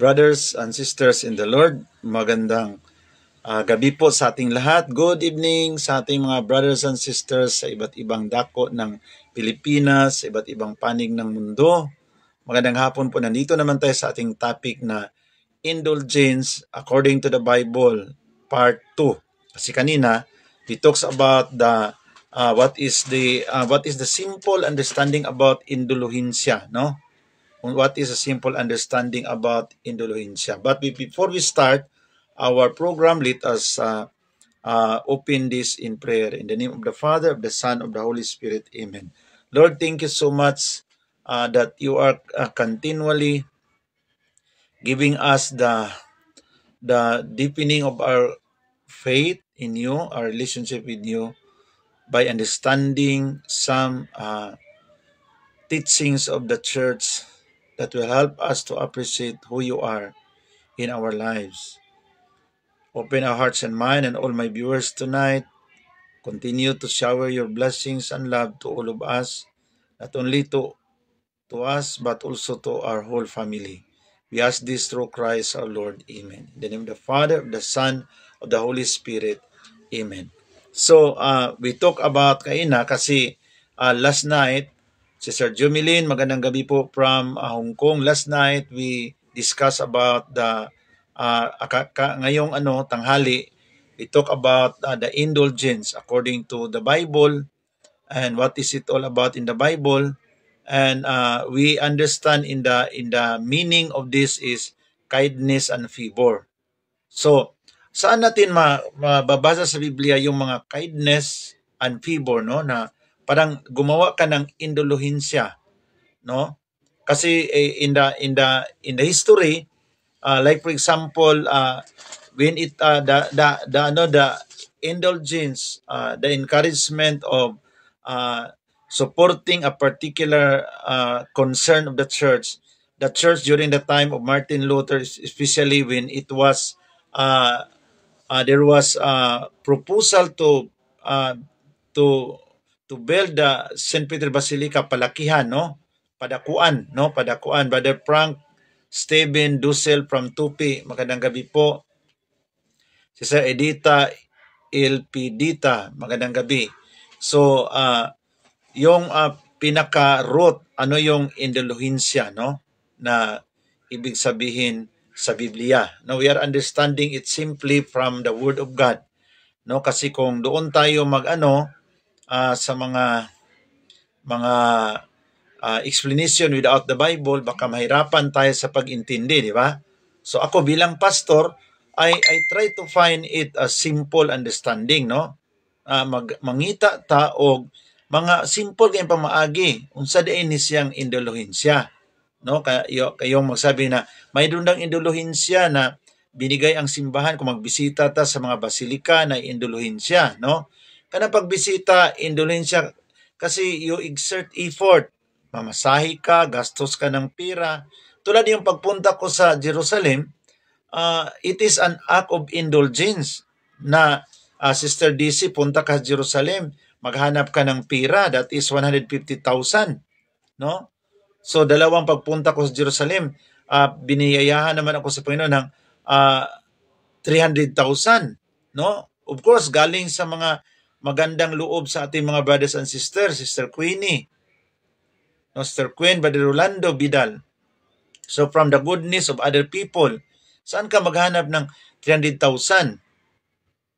brothers and sisters in the Lord. Magandang uh, gabi po sa ating lahat. Good evening sa ating mga brothers and sisters sa iba't ibang dako ng Pilipinas, sa iba't ibang panig ng mundo. Magandang hapon po. Nandito naman tayo sa ating topic na Indulgence According to the Bible, Part 2. Kasi kanina, we talks about the uh, what is the uh, what is the simple understanding about indulgencia, no? what is a simple understanding about indulgencia. But before we start our program, let us uh, uh, open this in prayer. In the name of the Father, of the Son, of the Holy Spirit. Amen. Lord, thank you so much uh, that you are uh, continually giving us the the deepening of our faith in you, our relationship with you, by understanding some uh, teachings of the church that will help us to appreciate who you are in our lives. Open our hearts and mind and all my viewers tonight. Continue to shower your blessings and love to all of us, not only to, to us, but also to our whole family. We ask this through Christ our Lord. Amen. In the name of the Father, of the Son, of the Holy Spirit. Amen. So, uh, we talk about kaina kasi uh, last night, si Sir Jumilin. Magandang gabi po from uh, Hong Kong. Last night we discussed about the uh, ka, ka, ngayong ano tanghali we talk about uh, the indulgence according to the Bible and what is it all about in the Bible and uh, we understand in the in the meaning of this is kindness and favor. So, saan natin mababasa sa Biblia yung mga kindness and favor no na Parang gumawa ka ng indulhensya, no? Kasi eh, in the in the in the history, uh, like for example, uh, when it uh, the the the ano the indulgence, uh, the encouragement of uh, supporting a particular uh, concern of the church. The church during the time of Martin Luther, especially when it was uh, uh, there was a proposal to uh, to to build the St. Peter Basilica Palakihan, no? Padakuan, no? Padakuan. Brother Frank Steven Dussel from Tupi, magandang gabi po. Si Sir Edita Ilpidita, magandang gabi. So, uh, yung uh, pinaka-root, ano yung indulhensya, no? Na ibig sabihin sa Biblia. No, we are understanding it simply from the Word of God. No, kasi kung doon tayo mag-ano, uh, sa mga mga uh, explanation without the Bible, baka mahirapan tayo sa pag-intindi, di ba? So ako bilang pastor, I, I try to find it a simple understanding, no? Uh, mag, mangita ta og mga simple kayong pamaagi, unsa diin ni siyang indolohinsya. No? Kayo, kayong magsabi na may dundang indolohinsya na binigay ang simbahan kung magbisita ta sa mga basilika na indolohinsya. No? Kanang pagbisita, indolensya, kasi you exert effort. Mamasahi ka, gastos ka ng pira. Tulad yung pagpunta ko sa Jerusalem, uh, it is an act of indulgence na uh, Sister DC, punta ka sa Jerusalem, maghanap ka ng pira, that is 150,000. No? So, dalawang pagpunta ko sa Jerusalem, uh, biniyayahan naman ako sa Panginoon ng uh, 300,000. No? Of course, galing sa mga magandang loob sa ating mga brothers and sisters, Sister Queenie, no, Sister Queen, Brother Rolando Bidal. So from the goodness of other people, saan ka maghanap ng 300,000?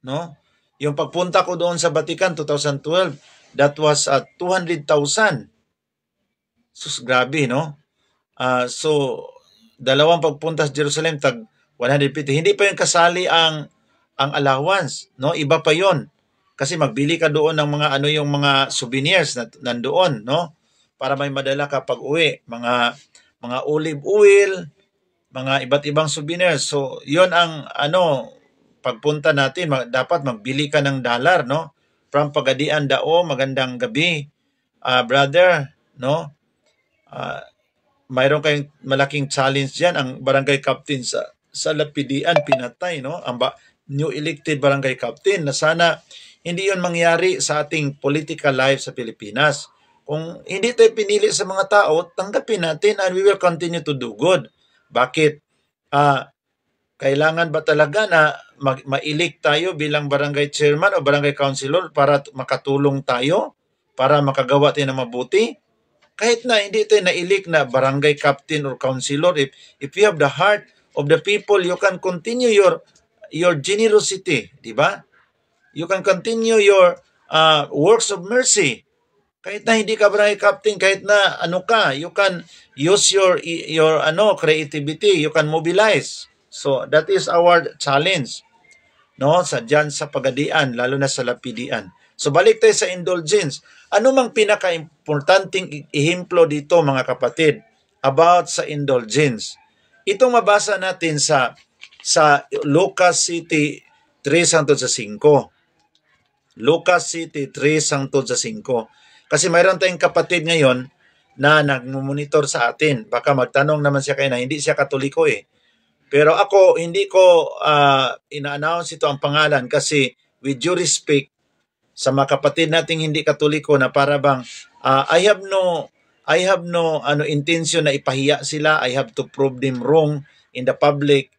No? Yung pagpunta ko doon sa Vatican 2012, that was at uh, 200,000. Sus, grabe, no? Uh, so, dalawang pagpunta sa Jerusalem, tag 150. Hindi pa yung kasali ang ang allowance, no? Iba pa yon kasi magbili ka doon ng mga ano yung mga souvenirs na nandoon, no? Para may madala kapag uwi mga mga olive oil, mga iba't ibang souvenirs. So, 'yon ang ano pagpunta natin, mag, dapat magbili ka ng dollar, no? From Pagadian Dao, magandang gabi, uh, brother, no? Uh, mayroon kayong malaking challenge diyan ang barangay captain sa sa Lapidian pinatay, no? Ang ba, new elected barangay captain na sana hindi yon mangyari sa ating political life sa Pilipinas. Kung hindi tayo pinili sa mga tao, tanggapin natin and we will continue to do good. Bakit? Uh, kailangan ba talaga na ma- mailik tayo bilang barangay chairman o barangay councilor para makatulong tayo? Para makagawa tayo ng mabuti? Kahit na hindi tayo nailik na barangay captain or councilor, if, if you have the heart of the people, you can continue your your generosity, di ba? You can continue your uh, works of mercy. Kahit na hindi ka barangay captain, kahit na ano ka, you can use your your ano creativity, you can mobilize. So that is our challenge. No, sa diyan sa pagadian, lalo na sa lapidian. So balik tayo sa indulgence. Ano mang pinaka-importanting ehemplo dito mga kapatid about sa indulgence? Itong mabasa natin sa sa Lucas City 3 hangtod sa Lucas City 3 sangtod sa 5. Kasi mayroon tayong kapatid ngayon na nagmonitor sa atin. Baka magtanong naman siya kayo na hindi siya katoliko eh. Pero ako, hindi ko uh, ina-announce ito ang pangalan kasi with due respect sa mga kapatid nating hindi katoliko na para bang uh, I have no I have no ano intention na ipahiya sila. I have to prove them wrong in the public.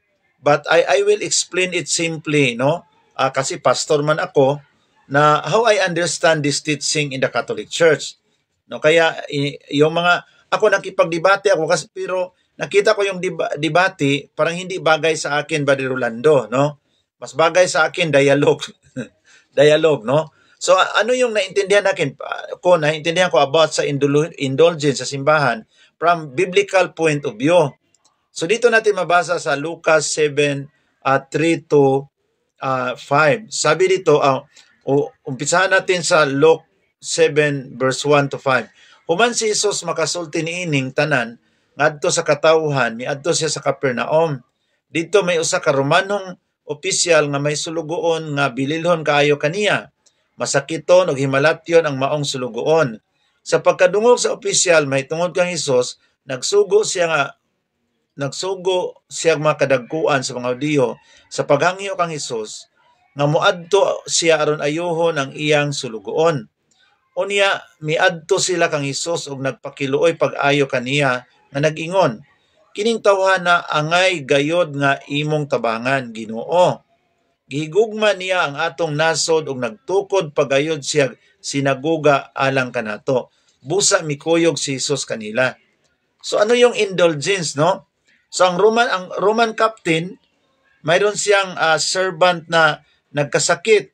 But I I will explain it simply, no? Uh, kasi pastor man ako, na how I understand this teaching in the Catholic Church. No, kaya yung mga ako nakipagdebate ako kasi pero nakita ko yung deba- debate parang hindi bagay sa akin Brother Rolando, no? Mas bagay sa akin dialogue. dialogue, no? So ano yung naintindihan nakin ko naintindihan ko about sa indulgence sa simbahan from biblical point of view. So dito natin mabasa sa Lucas 7 at uh, 3 to uh, ah, 5. Sabi dito, uh, o umpisahan natin sa Luke 7 verse 1 to 5. Human si Isus makasulti ni ining tanan ngadto sa katawhan niadto siya sa Kapernaum. Dito may usa ka Romanong opisyal nga may sulugoon nga bililhon kaayo kaniya. Masakiton og himalatyon ang maong sulugoon. Sa pagkadungog sa opisyal mahitungod kang Isus, nagsugo siya nga nagsugo siya mga kadagkuan sa mga Diyo sa paghangyo kang Hesus nga muadto siya aron ayuhon ang iyang sulugoon. Unya miadto sila kang Hesus og nagpakiluoy pag-ayo kaniya nga nagingon, kining tawhana angay gayod nga imong tabangan Ginoo. Gigugma niya ang atong nasod og nagtukod pagayod siya sinaguga alang kanato. Busa mikuyog si Hesus kanila. So ano yung indulgence no? So ang Roman ang Roman captain mayroon siyang uh, servant na nagkasakit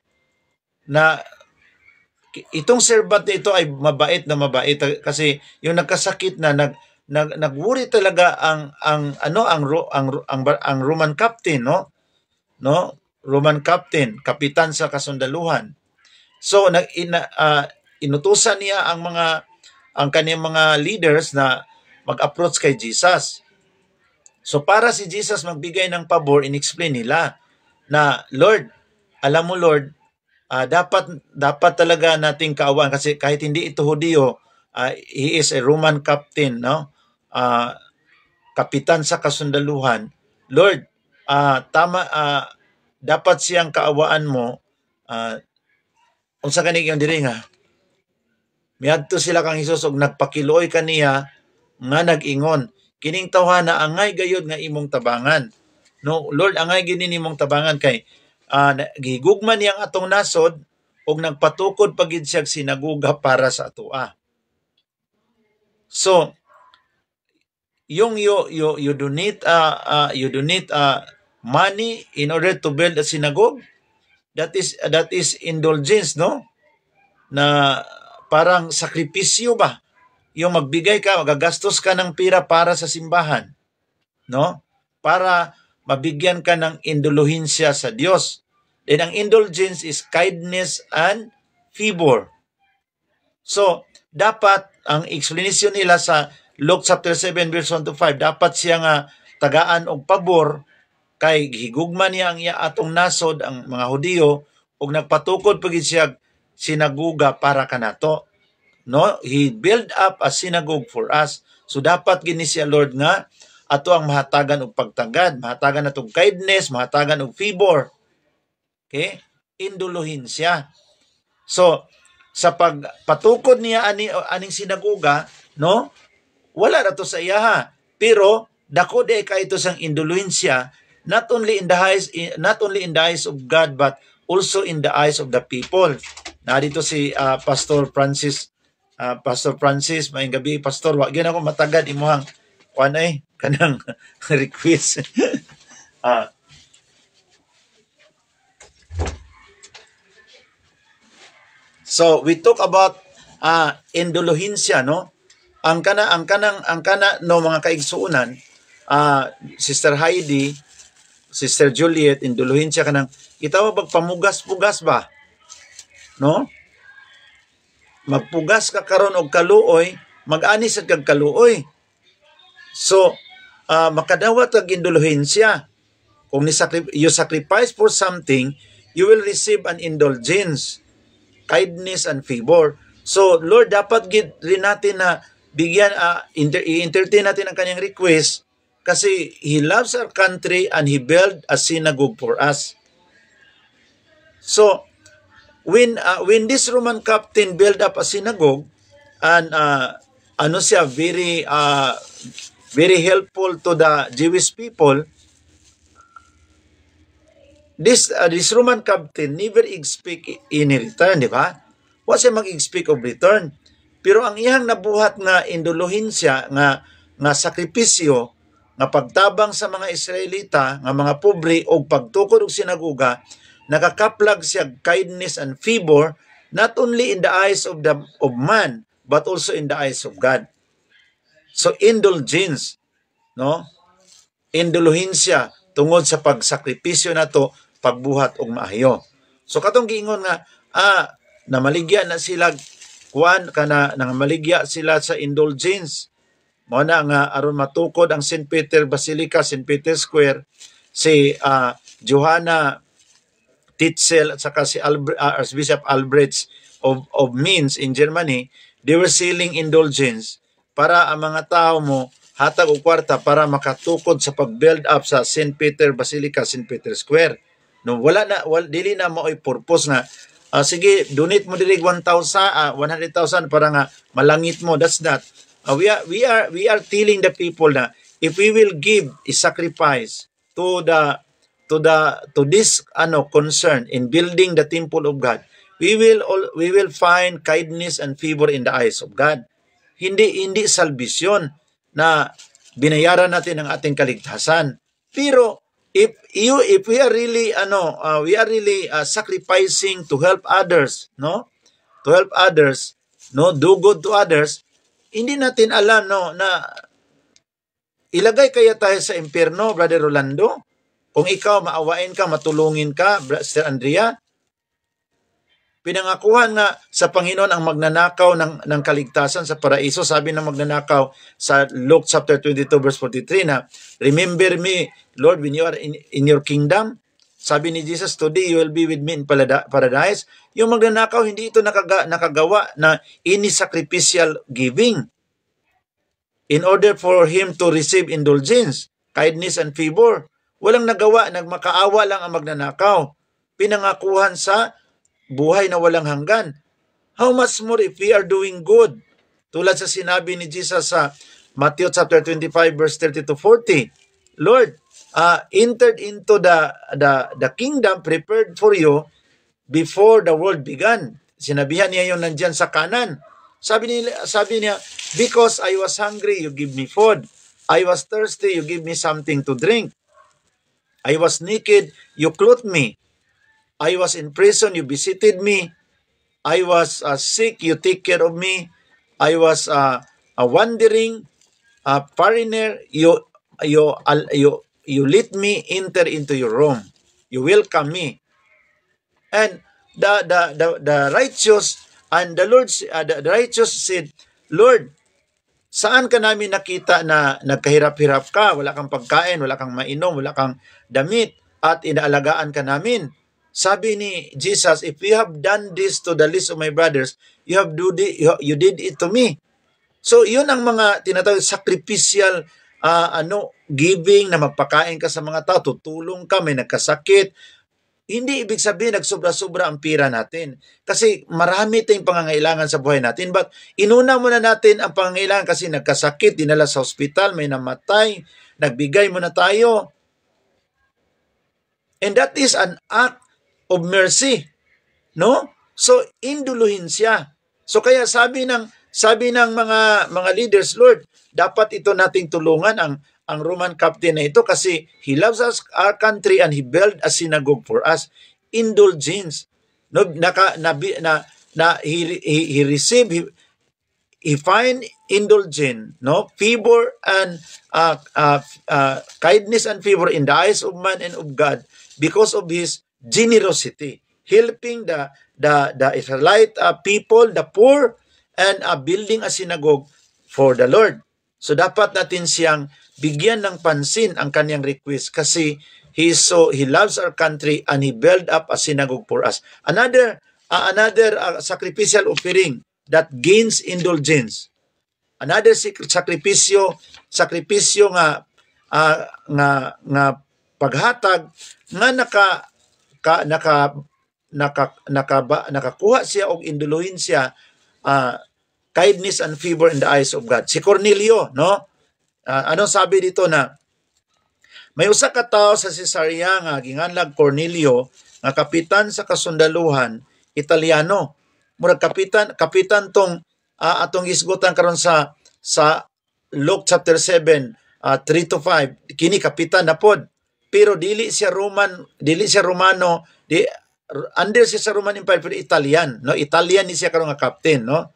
na itong servant na ito ay mabait na mabait kasi yung nagkasakit na nag nag nagwuri talaga ang ang ano ang ang ang, ang Roman captain no no Roman captain kapitan sa kasundaluhan so nag ina, uh, inutusan niya ang mga ang kaniyang mga leaders na mag-approach kay Jesus so para si Jesus magbigay ng pabor inexplain nila na Lord alam mo Lord, uh, dapat dapat talaga nating kaawaan kasi kahit hindi ito Hudiyo, uh, he is a Roman captain, no? Uh, kapitan sa kasundaluhan. Lord, uh, tama uh, dapat siyang kaawaan mo uh, unsa kani yung diri nga miadto sila kang Hesus og nagpakiloy kaniya nga nag-ingon kining tawhana angay gayod nga imong tabangan no Lord angay gini nimong tabangan kay uh, ah, gigugman niyang atong nasod ug nagpatukod pagid siyag sinaguga para sa atoa. Ah. So yung you ah, you you donate uh, uh, you donate uh, money in order to build a synagogue that is uh, that is indulgence no na parang sakripisyo ba yung magbigay ka magagastos ka ng pira para sa simbahan no para mabigyan ka ng indulhensya sa Diyos. Then ang indulgence is kindness and favor. So, dapat ang explanation nila sa Luke chapter 7 verse 1 to 5 dapat siya nga tagaan og pabor kay higugma niya ang iya atong nasod ang mga Hudiyo ug nagpatukod pagid siya sinaguga para kanato. No, he build up a synagogue for us. So dapat gini siya Lord nga ato ang mahatagan og pagtagad, mahatagan natong kindness, mahatagan og favor. Okay? Induluhin siya. So, sa pagpatukod niya ani aning sinaguga, no? Wala na to sa iya ha. Pero dako di ka ito sang induluhin siya not only in the eyes not only in the eyes of God but also in the eyes of the people. Na dito si uh, Pastor Francis uh, Pastor Francis, maayong gabi Pastor. Wa gyud ako matagad imuhang kuan ay kanang request ah So we talk about uh, ah, indolohinsya no ang kana ang kanang ang kana no mga kaigsuonan uh, ah, Sister Heidi Sister Juliet indolohinsya kanang itaw pagpamugas-pugas ba no magpugas ka karon og kaluoy mag-anis at kag kaluoy So, uh, makadawat ang indulhensya. Kung ni you sacrifice for something, you will receive an indulgence, kindness and favor. So, Lord, dapat gid rin natin na bigyan, uh, inter- entertain natin ang kanyang request kasi He loves our country and He built a synagogue for us. So, when, uh, when this Roman captain built up a synagogue, and uh, ano siya, very uh, very helpful to the Jewish people, this, uh, this Roman captain never speak in return, di ba? Wa siya mag expect of return. Pero ang iyang nabuhat nga induluhin siya nga nga sakripisyo nga pagtabang sa mga Israelita nga mga pobre og pagtukod og sinaguga nakakaplag siya kindness and favor not only in the eyes of the of man but also in the eyes of God. So indulgence, no? Indulhensya tungod sa pagsakripisyo nato pagbuhat og maayo. So katong giingon nga ah namaligya na sila kuan kana maligya sila sa indulgence. Mo na nga aron matukod ang St. Peter Basilica, St. Peter Square si uh, Johanna Titzel at saka si Albert, uh, ah, Archbishop Albrecht of of Mainz in Germany, they were selling indulgence para ang mga tao mo hatag o kwarta para makatukod sa pag-build up sa St. Peter Basilica, St. Peter Square. No, wala na, wala, dili na mo purpose na uh, ah, sige, donate mo diri 1,000, uh, 100,000 para nga malangit mo. That's that. Uh, we are we are we are telling the people na if we will give a sacrifice to the to the to this ano concern in building the temple of God, we will all, we will find kindness and favor in the eyes of God. Hindi hindi salvation na binayaran natin ang ating kaligtasan. Pero if you if we are really ano, uh, we are really uh, sacrificing to help others, no? To help others, no, do good to others, hindi natin alam no na ilagay kaya tayo sa impierno, Brother Rolando? Kung ikaw maawain ka, matulungin ka, Sister Andrea, Pinangakuhan na sa Panginoon ang magnanakaw ng, ng kaligtasan sa paraiso. Sabi ng magnanakaw sa Luke chapter 22 verse 43 na, Remember me, Lord, when you are in, in your kingdom. Sabi ni Jesus, today you will be with me in paradise. Yung magnanakaw, hindi ito nakaga, nakagawa na any sacrificial giving in order for him to receive indulgence, kindness, and favor. Walang nagawa, nagmakaawa lang ang magnanakaw. Pinangakuhan sa buhay na walang hanggan. How much more if we are doing good? Tulad sa sinabi ni Jesus sa Matthew chapter 25 verse 30 to 40. Lord, uh, entered into the, the, the kingdom prepared for you before the world began. Sinabihan niya yung nandyan sa kanan. Sabi niya, sabi niya, because I was hungry, you give me food. I was thirsty, you give me something to drink. I was naked, you clothed me. I was in prison, you visited me. I was uh, sick, you take care of me. I was uh, a wandering a foreigner, you you you you let me enter into your room. You welcome me. And the the the, the righteous and the Lord uh, the, the righteous said, Lord, saan ka namin nakita na nagkahirap-hirap ka, wala kang pagkain, wala kang mainom, wala kang damit, at inaalagaan ka namin. Sabi ni Jesus, if you have done this to the least of my brothers, you have do the, you, you did it to me. So, yun ang mga tinatawag sacrificial uh, ano giving na magpakain ka sa mga tao, tutulong ka, may nagkasakit. Hindi ibig sabihin nagsobra-sobra ang pira natin. Kasi marami tayong pangangailangan sa buhay natin. But inuna muna natin ang pangangailangan kasi nagkasakit, dinala sa ospital, may namatay, nagbigay muna tayo. And that is an act of mercy. No? So induluhin siya. So kaya sabi ng sabi ng mga mga leaders, Lord, dapat ito nating tulungan ang ang Roman captain na ito kasi he loves us, our country and he built a synagogue for us. Indulgence. No, naka, na, na, na he, he, he received, he, he find indulgence, no, favor and uh, uh, uh, kindness and favor in the eyes of man and of God because of his generosity, helping the the the Israelite uh, people, the poor, and uh, building a synagogue for the Lord. So dapat natin siyang bigyan ng pansin ang kanyang request kasi he so he loves our country and he build up a synagogue for us. Another uh, another uh, sacrificial offering that gains indulgence. Another sakripisyo sakripisyo nga uh, nga nga paghatag nga naka ka, naka, naka, naka, nakakuha siya og induluhin siya uh, ah, kindness and favor in the eyes of God. Si Cornelio, no? Uh, anong sabi dito na may usa ka tawo sa Caesarea nga ginganlag Cornelio nga kapitan sa kasundaluhan Italiano. Murag kapitan kapitan tong uh, atong isgutan karon sa sa Luke chapter 7 uh, 3 to 5 kini kapitan na pod pero dili siya Roman, dili siya Romano, di, under siya sa Roman Empire pero Italian, no? Italian ni siya karong nga captain, no?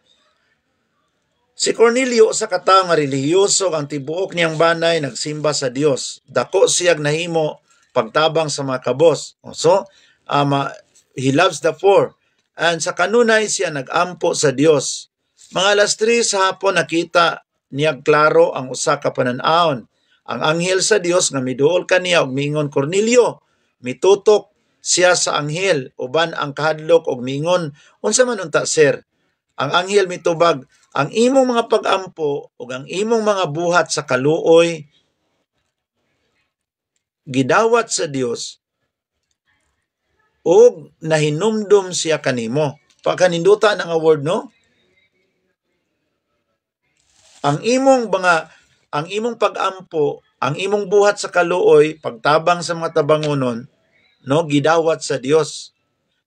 Si Cornelio sa katao nga relihiyoso ang tibuok niyang banay nagsimba sa Dios. Dako siyag nahimo pagtabang sa mga kabos. So, um, he loves the poor. And sa kanunay siya nagampo sa Dios. Mga alas 3 sa hapon nakita niya klaro ang usa ka pananahon. Ang anghel sa Dios nga miduol kaniya og mingon Cornelio, mitutok siya sa anghel uban ang kahadlok og mingon unsa man unta sir. Ang anghel mitubag ang imong mga pagampo ug ang imong mga buhat sa kaluoy gidawat sa Dios o nahinumdum siya kanimo. Pagkaninduta ang award, no? Ang imong mga ang imong pag-ampo, ang imong buhat sa kaluoy, pagtabang sa mga tabangonon, no, gidawat sa Dios.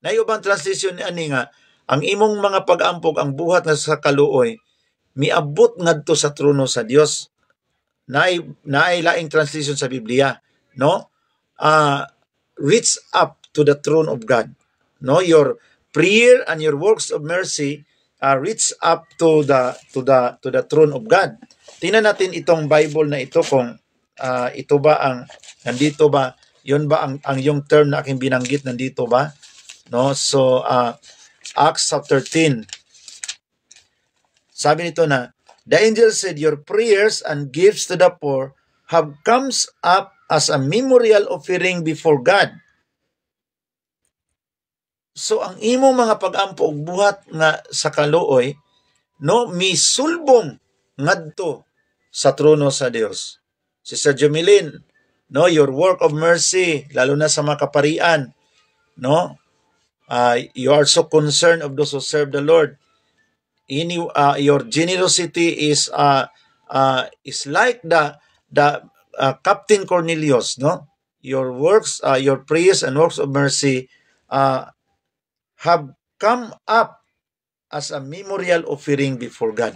Nayo bang translation ani nga ang imong mga pag pagampog ang buhat nga sa kaluoy miabot ngadto sa trono sa Dios. Naay naay laing translation sa Biblia, no? Uh, reach up to the throne of God. No, your prayer and your works of mercy uh, reach up to the to the to the throne of God. Tingnan natin itong Bible na ito kung uh, ito ba ang nandito ba yun ba ang ang yung term na aking binanggit nandito ba? No? So uh, Acts chapter 13 Sabi nito na The angel said, Your prayers and gifts to the poor have comes up as a memorial offering before God. So ang imo mga pagampo og buhat nga sa kaluoy no misulbong ngadto sa trono sa Diyos. Sister Jumilin, no, your work of mercy, lalo na sa mga kaparian, no, uh, you are so concerned of those who serve the Lord. In, uh, your generosity is uh, uh, is like the the uh, Captain Cornelius, no? Your works, uh, your prayers and works of mercy uh, have come up as a memorial offering before God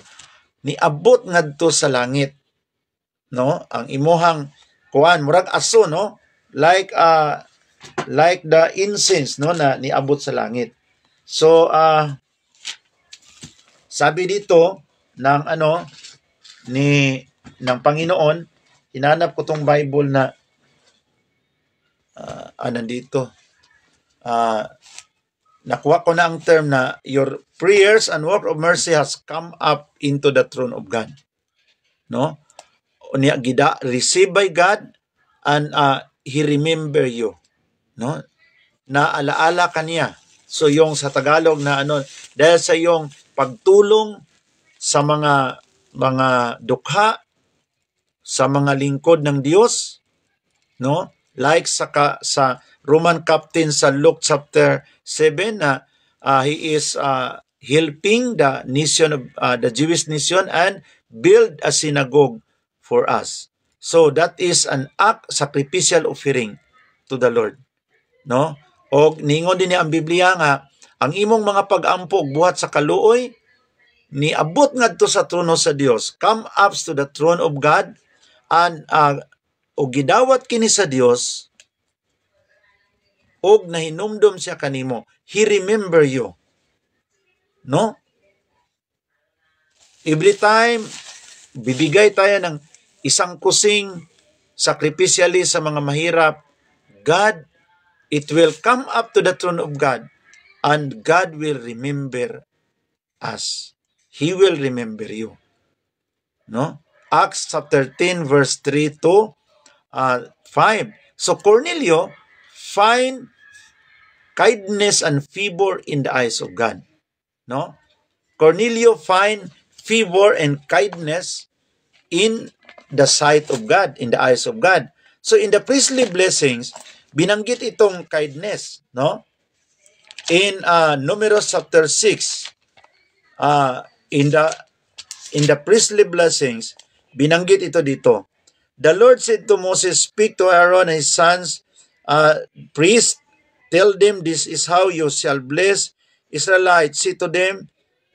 niabot ngadto sa langit no ang imuhang kuan murag aso no like uh, like the incense no na niabot sa langit so uh, sabi dito ng ano ni ng Panginoon hinanap ko tong Bible na uh, ah, nandito uh, Nakuha ko na ang term na your prayers and work of mercy has come up into the throne of God. No? Niya gida received by God and uh, he remember you. No? Naalaala kaniya. So yung sa Tagalog na ano, dahil sa yung pagtulong sa mga mga dukha sa mga lingkod ng Diyos, no? like sa, ka, sa Roman captain sa Luke chapter 7 na uh, he is uh, helping the nation of uh, the Jewish nation and build a synagogue for us. So that is an act sacrificial offering to the Lord. No? og ningon din ang Biblia nga ang imong mga pag-ampog buhat sa kaluoy ni abot ngadto sa trono sa Dios. Come up to the throne of God and uh, o gidawat kini sa Dios og nahinumdom siya kanimo he remember you no every time bibigay tayo ng isang kusing sacrificially sa mga mahirap God it will come up to the throne of God and God will remember us he will remember you no Acts chapter 10 verse 3 to uh, ah, five. So Cornelio find kindness and favor in the eyes of God. No? Cornelio find favor and kindness in the sight of God, in the eyes of God. So in the priestly blessings, binanggit itong kindness, no? In uh, Numeros chapter 6, uh, ah, in the in the priestly blessings, binanggit ito dito. The Lord said to Moses, Speak to Aaron and his sons, uh, priest, tell them this is how you shall bless Israelites. Say to them,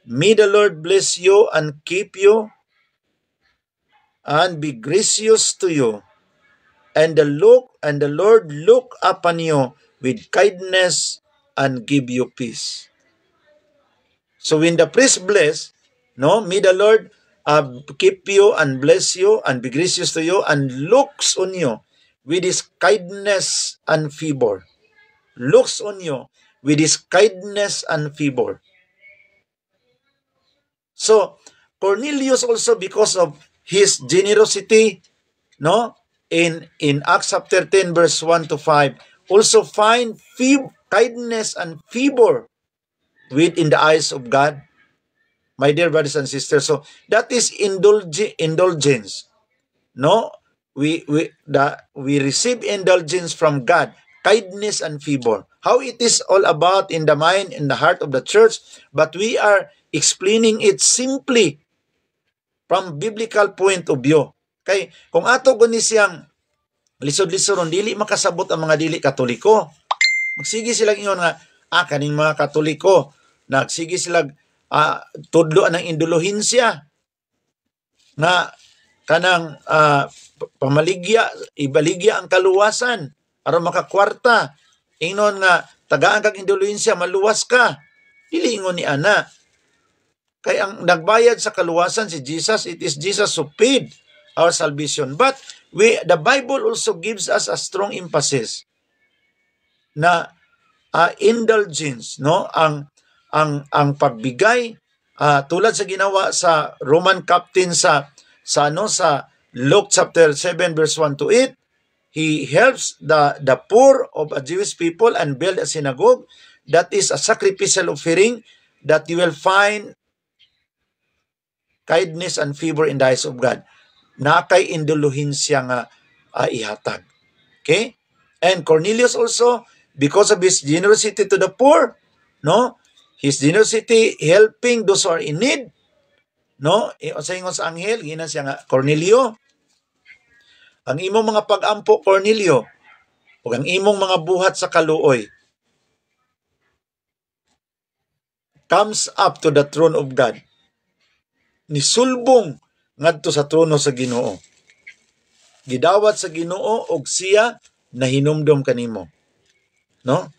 May the Lord bless you and keep you, and be gracious to you. And the look and the Lord look upon you with kindness and give you peace. So when the priest bless, no, may the Lord uh, keep you and bless you and be gracious to you and looks on you with his kindness and favor. Looks on you with his kindness and favor. So, Cornelius also because of his generosity, no? In in Acts chapter 10 verse 1 to 5, also find favor, kindness and favor within the eyes of God my dear brothers and sisters. So that is indulge, indulgence. No, we we that we receive indulgence from God, kindness and favor. How it is all about in the mind in the heart of the church, but we are explaining it simply from biblical point of view. Kay kung ato guni siyang lisod-lisoron dili makasabot ang mga dili katoliko. Magsige sila ingon nga ah kaning mga katoliko nagsigi sila uh, tudlo ng indolohinsya na kanang uh, pamaligya ibaligya ang kaluwasan aron makakwarta ingnon nga tagaan kag indolohinsya maluwas ka dili ni ana kay ang nagbayad sa kaluwasan si Jesus it is Jesus who paid our salvation but we the Bible also gives us a strong emphasis na uh, indulgence no ang ang ang pagbigay uh, tulad sa ginawa sa Roman captain sa sa ano sa Luke chapter 7 verse 1 to 8 he helps the the poor of a Jewish people and build a synagogue that is a sacrificial offering that you will find kindness and favor in the eyes of God na kay induluhin siya nga uh, ihatag okay and Cornelius also because of his generosity to the poor no His generosity helping those who are in need. No? E, sa ingon sa anghel, ginan siya nga, Cornelio, ang imong mga pag-ampo, Cornelio, o ang imong mga buhat sa kaluoy, comes up to the throne of God. Nisulbong ngadto sa trono sa Ginoo. Gidawat sa Ginoo og siya na hinumdom kanimo. No?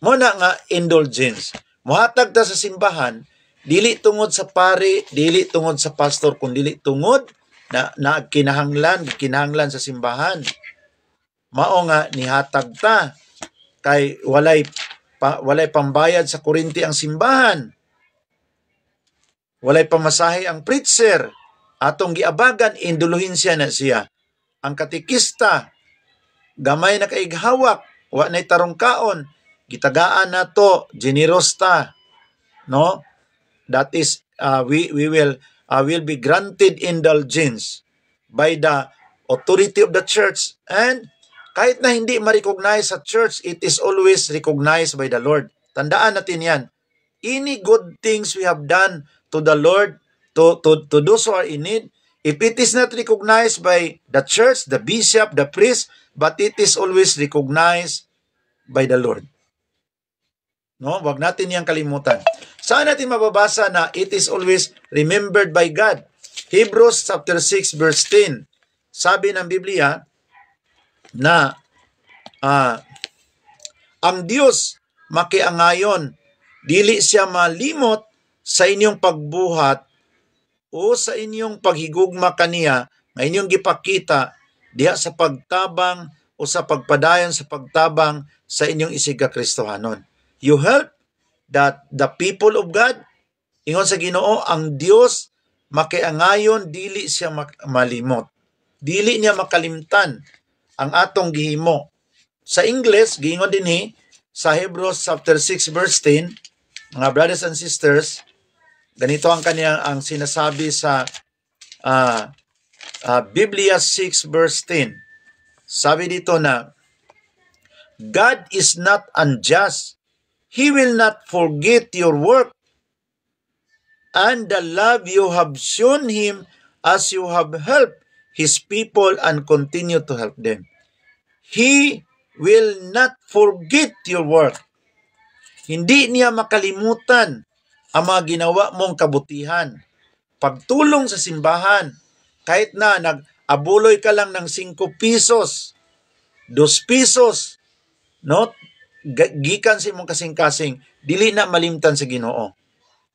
mo na nga indulgence. Muhatag ta sa simbahan dili tungod sa pari, dili tungod sa pastor kun dili tungod na, na kinahanglan, kinahanglan sa simbahan. Mao nga nihatag ta kay walay pa, walay pambayad sa kurinti ang simbahan. Walay pamasahe ang preacher. Atong giabagan, induluhin siya na siya. Ang katikista, gamay na kaighawak, wa na'y tarong kaon, gitagaan na to generous ta no that is uh, we we will uh, will be granted indulgence by the authority of the church and kahit na hindi ma-recognize sa church it is always recognized by the Lord tandaan natin yan any good things we have done to the Lord to to to those who are in need if it is not recognized by the church the bishop the priest but it is always recognized by the Lord No, wag natin 'yang kalimutan. Saan natin mababasa na it is always remembered by God? Hebrews chapter 6 verse 10. Sabi ng Biblia na uh, ang Diyos makiangayon dili siya malimot sa inyong pagbuhat o sa inyong paghigugma kaniya nga inyong gipakita diha sa pagtabang o sa pagpadayon sa pagtabang sa inyong isiga Kristohanon you help that the people of God ingon sa Ginoo ang Dios makiangayon dili siya malimot dili niya makalimtan ang atong gihimo sa English giingon dinhi sa Hebrews chapter 6 verse 10 mga brothers and sisters ganito ang kaniya ang sinasabi sa uh, uh, Biblia 6 verse 10 sabi dito na God is not unjust He will not forget your work and the love you have shown Him as you have helped His people and continue to help them. He will not forget your work. Hindi niya makalimutan ang mga ginawa mong kabutihan. Pagtulong sa simbahan, kahit na nag-abuloy ka lang ng 5 pesos, 2 pesos, no? gikan sa imong kasing-kasing dili na malimtan sa Ginoo.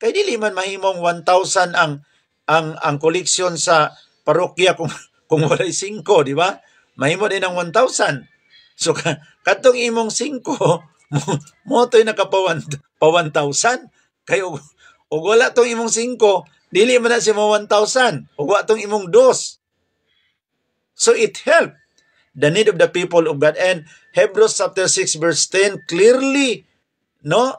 Kay dili man mahimong 1,000 ang ang ang koleksyon sa parokya kung kung walay 5, di ba? Mahimo din ang 1,000. So katong imong 5 mo, mo to'y nakapawan pa 1,000 kay og, og wala tong imong 5 dili man na si mo 1,000 og wa tong imong 2 so it help the need of the people of God. And Hebrews chapter 6 verse 10 clearly no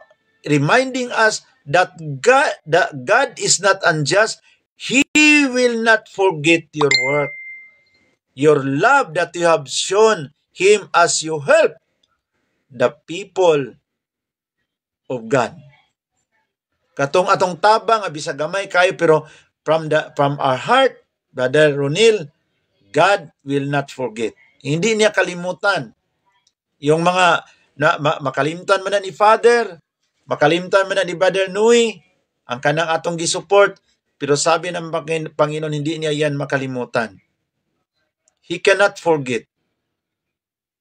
reminding us that God that God is not unjust. He will not forget your work. Your love that you have shown him as you help the people of God. Katong atong tabang abisa gamay kayo pero from the from our heart, brother Ronil, God will not forget. Hindi niya kalimutan. Yung mga, na, ma, makalimtan man na ni Father, makalimtan man na ni Brother Nui, ang kanang atong gisupport, pero sabi ng Panginoon, hindi niya yan makalimutan. He cannot forget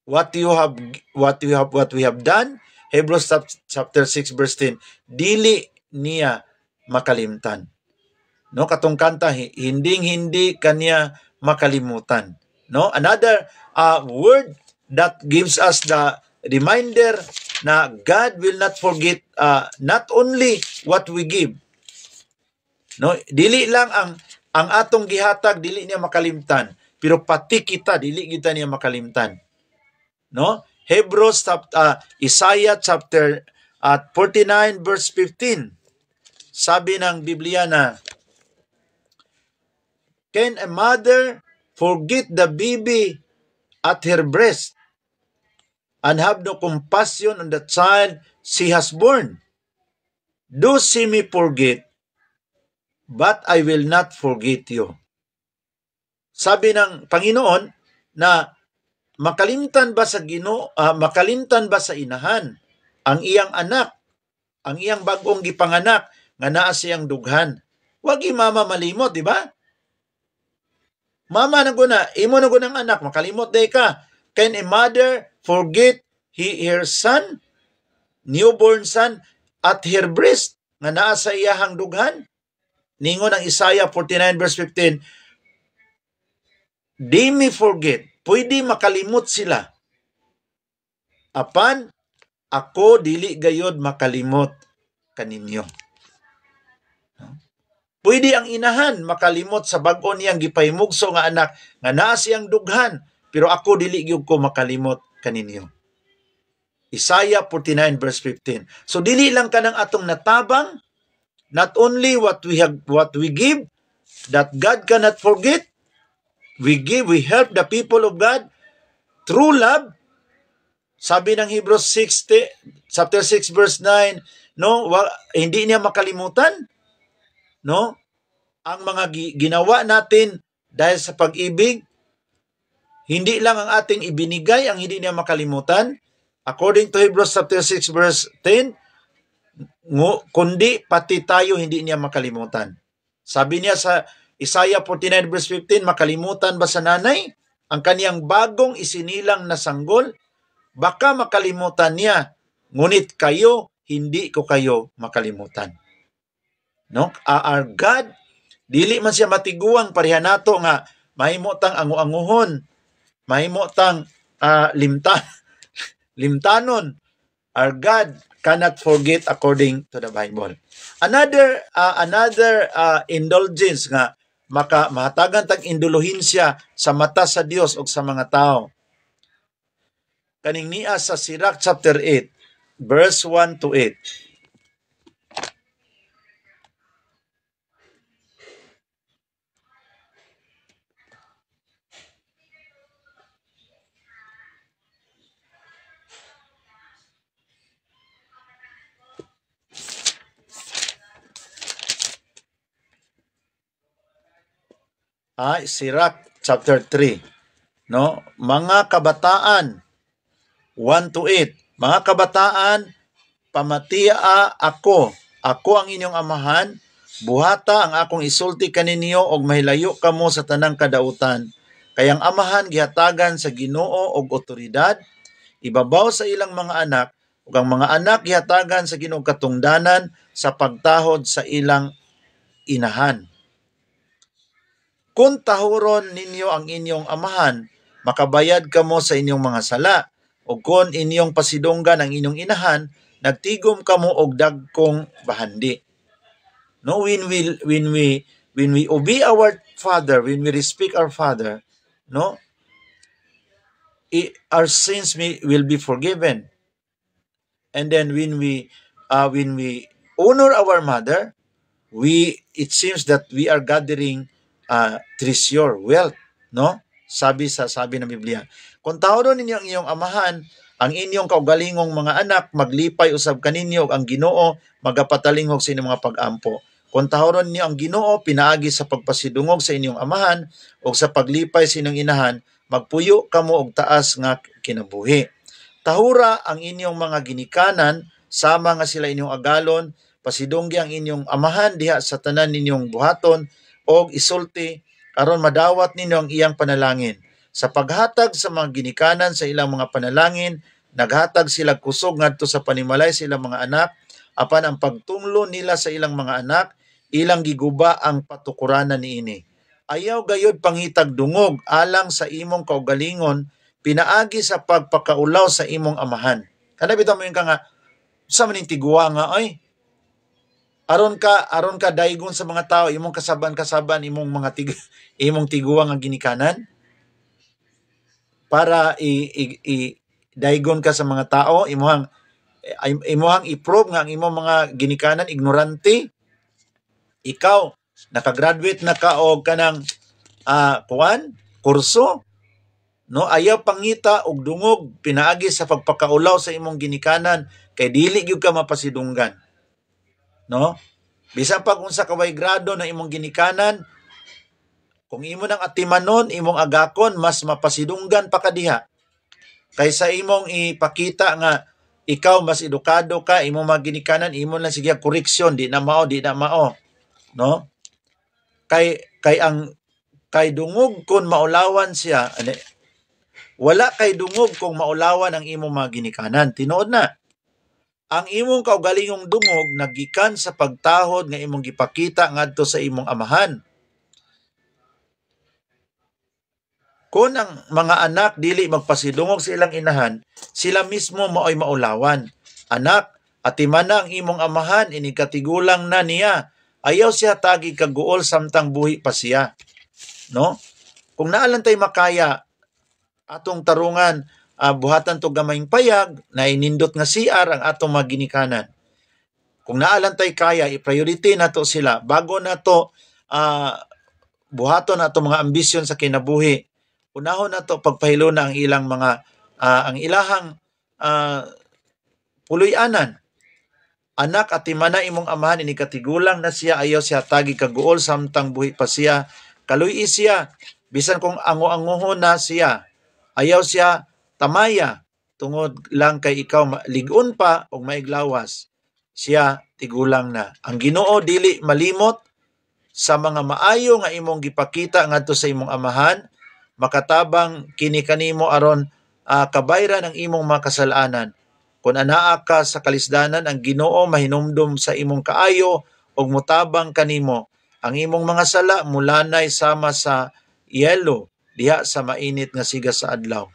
what you have what you have what we have done. Hebrews chapter 6 verse 10. Dili niya makalimtan. No katong kanta hindi hindi kanya makalimutan. No another uh, word that gives us the reminder na God will not forget uh, not only what we give. No, dili lang ang ang atong gihatag dili niya makalimtan, pero pati kita dili kita niya makalimtan. No? Hebrews chapter uh, Isaiah chapter at uh, 49 verse 15. Sabi ng Biblia na Can a mother forget the baby at her breast, and have no compassion on the child she has born. Do see me forget, but I will not forget you. Sabi ng Panginoon na makalimtan ba sa Gino uh, makalimtan ba sa inahan ang iyang anak, ang iyang bagong gipanganak nga naa siyang dughan. Wagi imama malimo, di ba? Mama na guna, imo na ang anak, makalimot day ka. Can a mother forget he, her son, newborn son, at her breast, nga naa sa iyahang dughan? Ningon ang Isaiah 49 verse 15, Di me forget, pwede makalimot sila. Apan, ako dili gayod makalimot kaninyo. Pwede ang inahan makalimot sa bag-o niyang gipaymugso nga anak nga naa siyang dughan pero ako dili gyud ko makalimot kaninyo. Isaiah 49 verse 15. So dili lang kanang atong natabang not only what we have what we give that God cannot forget we give we help the people of God through love sabi ng Hebrews 6 chapter 6 verse 9 no wa, hindi niya makalimutan no? Ang mga ginawa natin dahil sa pag-ibig, hindi lang ang ating ibinigay ang hindi niya makalimutan. According to Hebrews chapter 6 verse 10, kundi pati tayo hindi niya makalimutan. Sabi niya sa Isaiah 49 verse 15, makalimutan ba sa nanay ang kaniyang bagong isinilang na sanggol? Baka makalimutan niya, ngunit kayo, hindi ko kayo makalimutan no our ah, ah, God dili man siya matiguang pareha nato nga mahimo tang angu-anguhon mahimo tang uh, limta limtanon our God cannot forget according to the Bible another uh, another uh, indulgence nga maka mahatagan tag indulohin siya sa mata sa Dios o sa mga tao kaning niya sa Sirach chapter 8 verse 1 to 8 ah, Sirach chapter 3. No? Mga kabataan 1 to 8. Mga kabataan, pamatia ako. Ako ang inyong amahan. Buhata ang akong isulti kaninyo og mahilayo kamo sa tanang kadautan. Kay ang amahan gihatagan sa Ginoo og otoridad ibabaw sa ilang mga anak ug ang mga anak gihatagan sa Ginoo katungdanan sa pagtahod sa ilang inahan kung tahuron ninyo ang inyong amahan, makabayad kamo sa inyong mga sala, o kung inyong pasidunggan ang inyong inahan, nagtigom kamo og dagkong bahandi. No, when we, when we, when we obey our Father, when we respect our Father, no, it, our sins may, will be forgiven. And then when we, uh, when we honor our mother, we, it seems that we are gathering uh, ah, treasure, wealth, no? Sabi sa sabi ng Biblia. Kung tawaron ninyo ang iyong amahan, ang inyong kaugalingong mga anak, maglipay usab kaninyo ang ginoo, magapatalingog sa inyong mga pag-ampo. Kung tawaron ninyo ang ginoo, pinaagi sa pagpasidungog sa inyong amahan, o sa paglipay sa inyong inahan, magpuyo kamo og taas nga kinabuhi. Tahura ang inyong mga ginikanan, sama nga sila inyong agalon, pasidunggi ang inyong amahan diha sa tanan ninyong buhaton, og isulti aron madawat ninyo ang iyang panalangin. Sa paghatag sa mga ginikanan sa ilang mga panalangin, naghatag sila kusog ngadto sa panimalay sa ilang mga anak, apan ang pagtumlo nila sa ilang mga anak, ilang giguba ang patukuranan ni ini. Ayaw gayod pangitag dungog alang sa imong kaugalingon, pinaagi sa pagpakaulaw sa imong amahan. Kada bitaw mo yung ka nga, sa maning nga, ay, aron ka aron ka daigon sa mga tao imong kasaban-kasaban imong mga tig imong tiguang ang ginikanan para i, i, i daigon ka sa mga tao imong eh, imong i-prove nga ang imong mga ginikanan ignorante ikaw nakagraduate na ka og kanang uh, ah, kuan kurso no ayaw pangita og dungog pinaagi sa pagpakaulaw sa imong ginikanan kay dili gyud ka mapasidunggan no bisan pag unsa kaway grado na imong ginikanan kung imo nang atimanon imong agakon mas mapasidunggan pa kadiha kaysa imong ipakita nga ikaw mas edukado ka imong maginikanan imo lang sige koreksyon di na mao di na mao no kay kay ang kay dungog kon maulawan siya wala kay dungog kung maulawan ang imong maginikanan tinuod na ang imong kaugalingong dungog nagikan sa pagtahod nga imong gipakita ngadto sa imong amahan. Kung ang mga anak dili magpasidungog sa ilang inahan, sila mismo maoy maulawan. Anak, atiman na ang imong amahan inikatigulang na niya. Ayaw siya tagi kaguol samtang buhi pa siya. No? Kung naalan tay makaya atong tarungan uh, buhatan to gamayng payag na inindot nga CR ang atong maginikanan. Kung naalantay kaya, i-priority na to sila bago na to uh, buhaton na to mga ambisyon sa kinabuhi. Unahon na to pagpahilo na ang ilang mga uh, ang ilahang uh, puloy-anan. Anak at imana imong amahan ini katigulang na siya ayaw siya tagi kaguol samtang buhi pa siya kaluy siya bisan kung ango-angoho na siya ayaw siya tamaya tungod lang kay ikaw ligon pa o maiglawas siya tigulang na ang Ginoo dili malimot sa mga maayo nga imong gipakita ngadto sa imong amahan makatabang kini kanimo aron uh, kabayran ang imong makasalanan kun anaa ka sa kalisdanan ang Ginoo mahinumdum sa imong kaayo og mutabang kanimo ang imong mga sala mulanay sama sa yelo diha sa mainit nga siga sa adlaw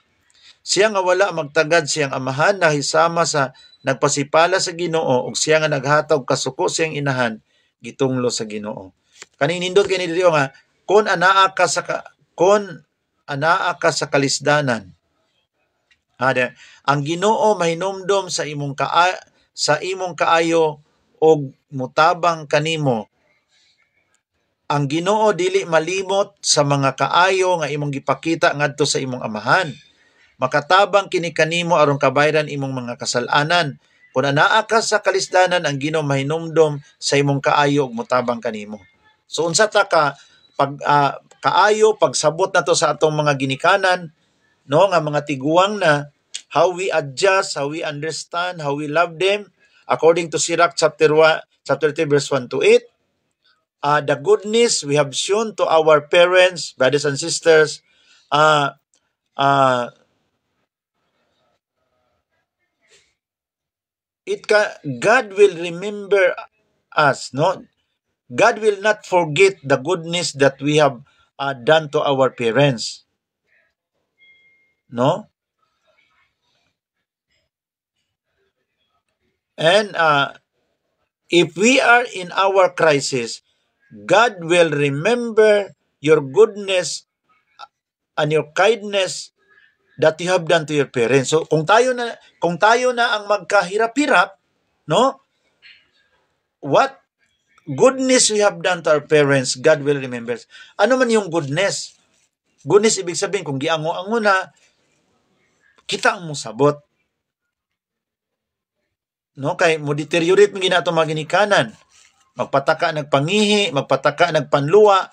siya nga wala magtagad siyang amahan na hisama sa nagpasipala sa Ginoo ug siya nga naghatag kasuko siyang inahan gitunglo sa Ginoo. Kaninindot kay ni nga kon anaa ka sa kon anaa ka sa kalisdanan. Ada, ang Ginoo mahinomdom sa imong ka sa imong kaayo og mutabang kanimo. Ang Ginoo dili malimot sa mga kaayo nga imong gipakita ngadto sa imong amahan makatabang kini kanimo aron kabayran imong mga kasalanan kun anaa ka sa kalisdanan ang Ginoo mahinumdom sa imong kaayo ug motabang kanimo so unsa ta ka pag uh, kaayo pagsabot nato sa atong mga ginikanan no nga mga tiguang na how we adjust how we understand how we love them according to Sirach chapter 1 chapter 3 verse 1 to 8 uh, ah, the goodness we have shown to our parents brothers and sisters uh, uh, it can, God will remember us, no? God will not forget the goodness that we have uh, done to our parents. No? And uh, if we are in our crisis, God will remember your goodness uh, and your kindness that you have done to your parents. So kung tayo na kung tayo na ang magkahirap-hirap, no? What goodness we have done to our parents, God will remember. Ano man yung goodness? Goodness ibig sabihin kung giango ang una kita ang musabot. No, kay mo deteriorate mi ginato maginikanan. Magpataka nagpangihi, magpataka nagpanluwa,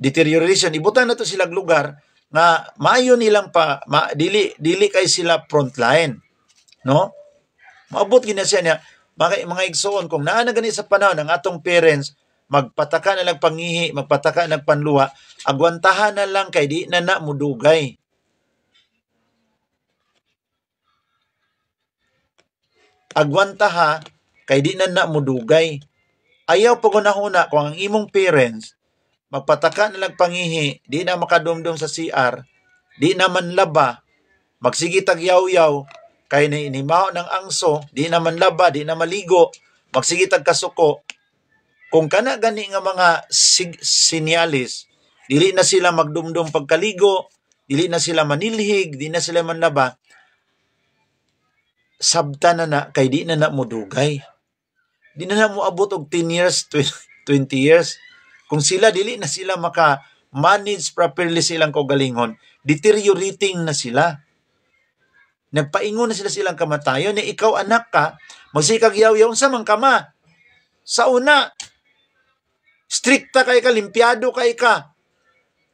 deterioration ibutan na to silang lugar na maayo nilang pa ma, dili dili kay sila frontline no maabot gina siya niya mga, mga igsoon kung naa na gani sa panahon ng atong parents magpataka na lang pangihi magpataka na lang panluwa agwantahan na lang kay di na na mudugay agwantaha kay di na na mudugay ayaw pagunahuna kung ang imong parents magpataka na lang pangihi, di na makadumdum sa CR, di naman laba, magsigitag yaw-yaw, kay na inimaw ng angso, di naman laba, di na maligo, magsigitag kasuko. Kung kana gani nga mga sig- sinyalis, dili na sila magdumdum pagkaligo, dili na sila manilhig, di na sila manlaba, sabta na na kay di na na mo Di na na mo abot og 10 years, 20 years. Kung sila dili na sila maka manage properly silang kaugalingon, deteriorating na sila. Nagpaingon na sila silang kamatayon, ni ikaw anak ka, magsikag yaw-yaw sa man kama. Sa una, strikta kay ka, limpyado kay ka.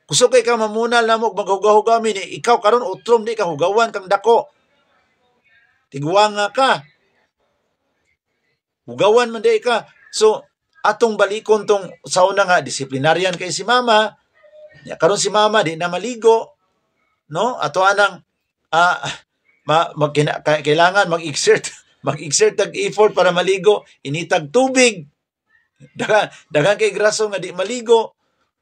Kuso kay ka mamunal na mo, maghugahugamin, ni ikaw karon utrom di ka hugawan kang dako. Tigwanga ka. Hugawan man di ka. So, atong balikon tong sa una nga disiplinaryan kay si mama ya karon si mama di na maligo no ato anang uh, ma, mag, kailangan mag-exert mag-exert tag effort para maligo initag tubig dagan dagan kay graso nga di maligo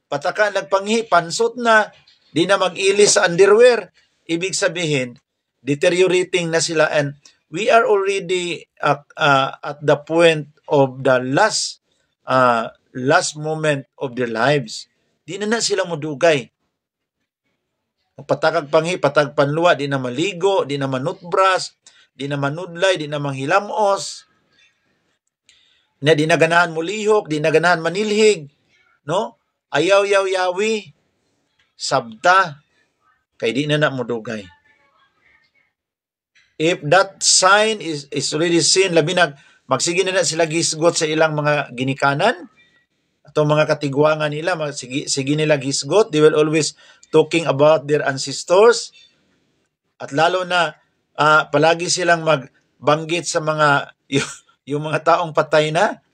pataka nagpanghi pansot na di na mag-ilis sa underwear ibig sabihin deteriorating na sila and we are already at, uh, uh, at the point of the last uh, last moment of their lives, di na na sila mudugay. Patagag panghi, patag panluwa, di na maligo, di na manutbras, di na manudlay, di na manghilamos, na di na ganahan mulihok, di na ganahan manilhig, no? Ayaw yaw yawi, sabta, kay di na na mudugay. If that sign is, is already seen, labi na, Magsige na, na sila gisgot sa ilang mga ginikanan, ato mga katigwangan nila, magsige, sige nila gisgot, they will always talking about their ancestors, at lalo na uh, palagi silang magbanggit sa mga yung, yung mga taong patay na.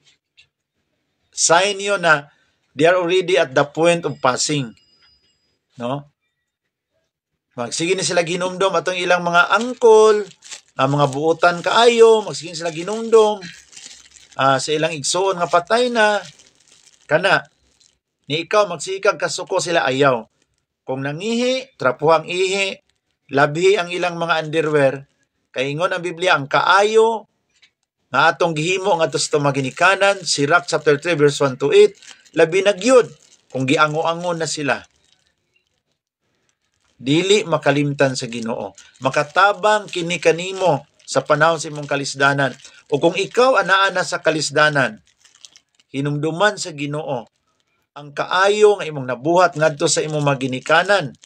Sign yun na they are already at the point of passing. No? Magsige na sila ginomdom atong ilang mga angkol, uh, mga buutan kaayo magsigin sila ginundom, uh, ah, sa ilang igsoon nga patay na kana ni ikaw magsikag kasuko sila ayaw kung nangihi trapuhang ihi labi ang ilang mga underwear kay ingon ang Biblia ang kaayo nga atong gihimo nga tusto tumaginikanan si Rock chapter 3 verse 1 to 8 labi na gyud kung giango-angon na sila dili makalimtan sa Ginoo makatabang kini kanimo sa panahon sa imong kalisdanan o kung ikaw anaa na sa kalisdanan hinumduman sa Ginoo ang kaayo nga imong nabuhat ngadto sa imong maginikanan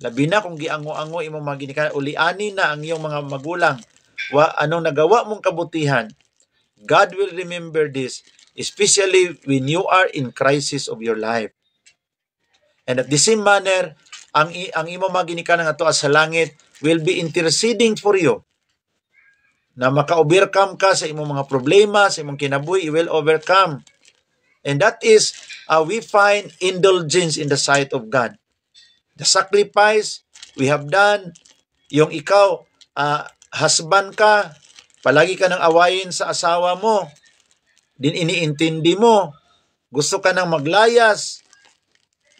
labi na kung giango-ango imong maginikanan ani na ang iyong mga magulang wa anong nagawa mong kabutihan God will remember this especially when you are in crisis of your life and at the same manner ang ang imo maginikanang ato sa langit will be interceding for you na maka-overcome ka sa imong mga problema, sa imong kinabuhi, you will overcome. And that is, uh, we find indulgence in the sight of God. The sacrifice we have done, yung ikaw, uh, husband ka, palagi ka nang awayin sa asawa mo, din iniintindi mo, gusto ka nang maglayas,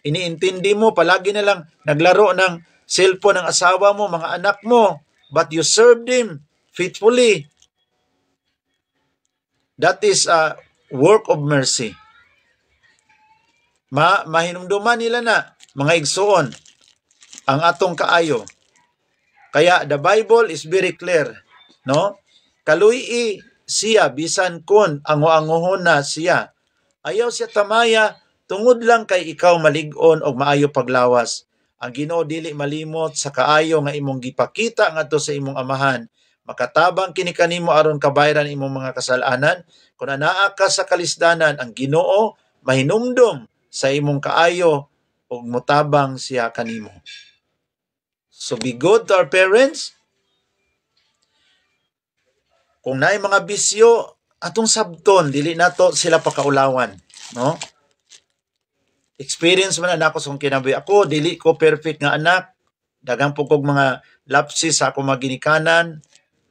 Iniintindi mo, palagi na lang naglaro ng cellphone ng asawa mo, mga anak mo, but you served him faithfully. That is a work of mercy. Ma mahinumduman nila na, mga igsoon, ang atong kaayo. Kaya the Bible is very clear, no? Kaluyi siya bisan kun ang angohon na siya. Ayaw siya tamaya tungod lang kay ikaw malig-on og maayo paglawas. Ang Ginoo dili malimot sa kaayo nga imong gipakita ngadto sa imong amahan. Makatabang kini kanimo aron kabayran imong mga kasalanan kun anaa ka sa kalisdanan ang Ginoo mahinumdom sa imong kaayo ug motabang siya kanimo. So be good to our parents. Kung naay mga bisyo, atong sabton dili nato sila pakaulawan, no? experience man anak ko sa kinabuhi ako dili ko perfect nga anak daghang po mga lapses sa akong maginikanan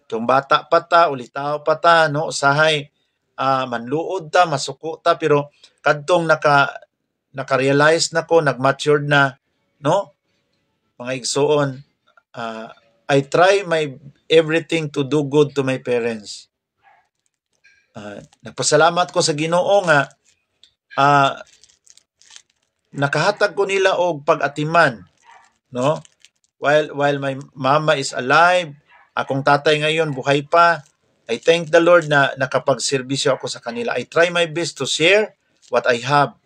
tung bata pa ta ulitaw pa ta no sahay uh, ah, manluod ta masuko ta pero kadtong naka naka-realize na ko nagmatured na no mga igsoon uh, I try my everything to do good to my parents uh, nagpasalamat ko sa Ginoo nga uh, nakahatag ko nila og pag-atiman no while while my mama is alive akong tatay ngayon buhay pa I thank the Lord na nakapagserbisyo ako sa kanila I try my best to share what I have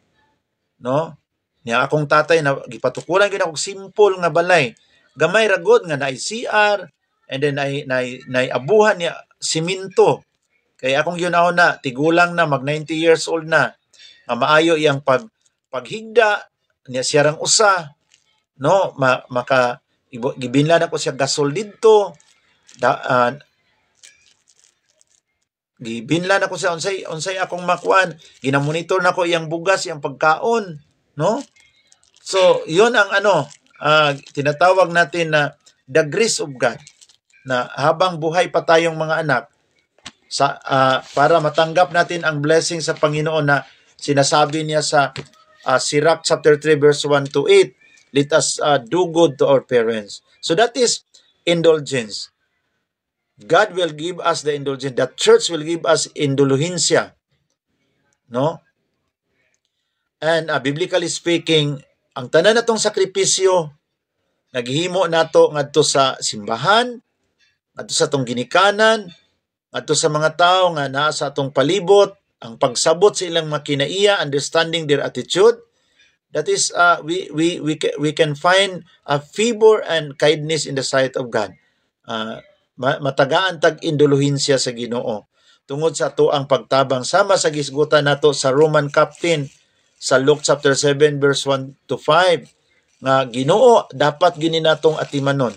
no niya akong tatay na gipatukuran gyud akong simple nga balay gamay ragod nga na CR and then ay nay nay abuhan niya siminto kay akong yun na tigulang na mag 90 years old na maayo iyang pag paghigda niya siyarang usa no ma, maka gibinlan ako siya gasol didto da, uh, gibinlan ako siya unsay unsay akong makuan ginamonitor nako iyang bugas iyang pagkaon no so yon ang ano uh, tinatawag natin na the grace of God na habang buhay pa tayong mga anak sa uh, para matanggap natin ang blessing sa Panginoon na sinasabi niya sa uh, ah, Sirach chapter 3 verse 1 to 8, let us uh, do good to our parents. So that is indulgence. God will give us the indulgence. The church will give us indulgencia. No? And uh, biblically speaking, ang tanan natong sakripisyo naghimo nato ngadto sa simbahan, ngadto sa atong ginikanan, ngadto sa mga tawo nga naa sa atong palibot, ang pagsabot sa ilang makinaiya, understanding their attitude, that is uh, we we we we can find a favor and kindness in the sight of God. Uh, matagaan tag induluhin siya sa Ginoo. Tungod sa ato ang pagtabang sama sa gisgutan nato sa Roman captain sa Luke chapter 7 verse 1 to 5 nga Ginoo dapat gini natong atimanon.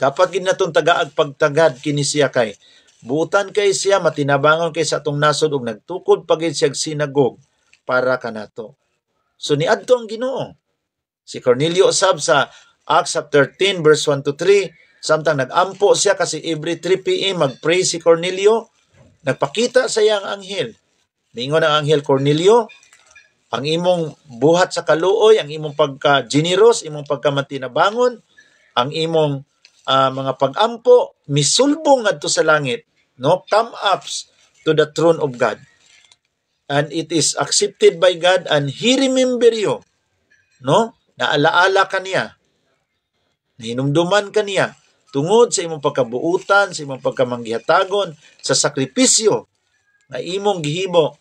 Dapat gini natong tagaag pagtagad kini siya kay Buutan kay siya matinabangon kay sa atong nasod ug nagtukod pagid siya sinagog para kanato. So niadto ang Ginoo. Si Cornelio sab sa Acts 13 verse 1 to 3 samtang nagampo siya kasi every 3 PM magpray si Cornelio nagpakita sa iya ang anghel. Mingon ang anghel Cornelio, ang imong buhat sa kaluoy, ang imong pagka-generous, imong pagka-matinabangon, ang imong uh, mga pag-ampo misulbong ngadto sa langit no come up to the throne of God and it is accepted by God and He remember you no naalaala ka niya nahinumduman tungod sa imong pagkabuutan sa imong pagkamanggihatagon sa sakripisyo na imong gihibo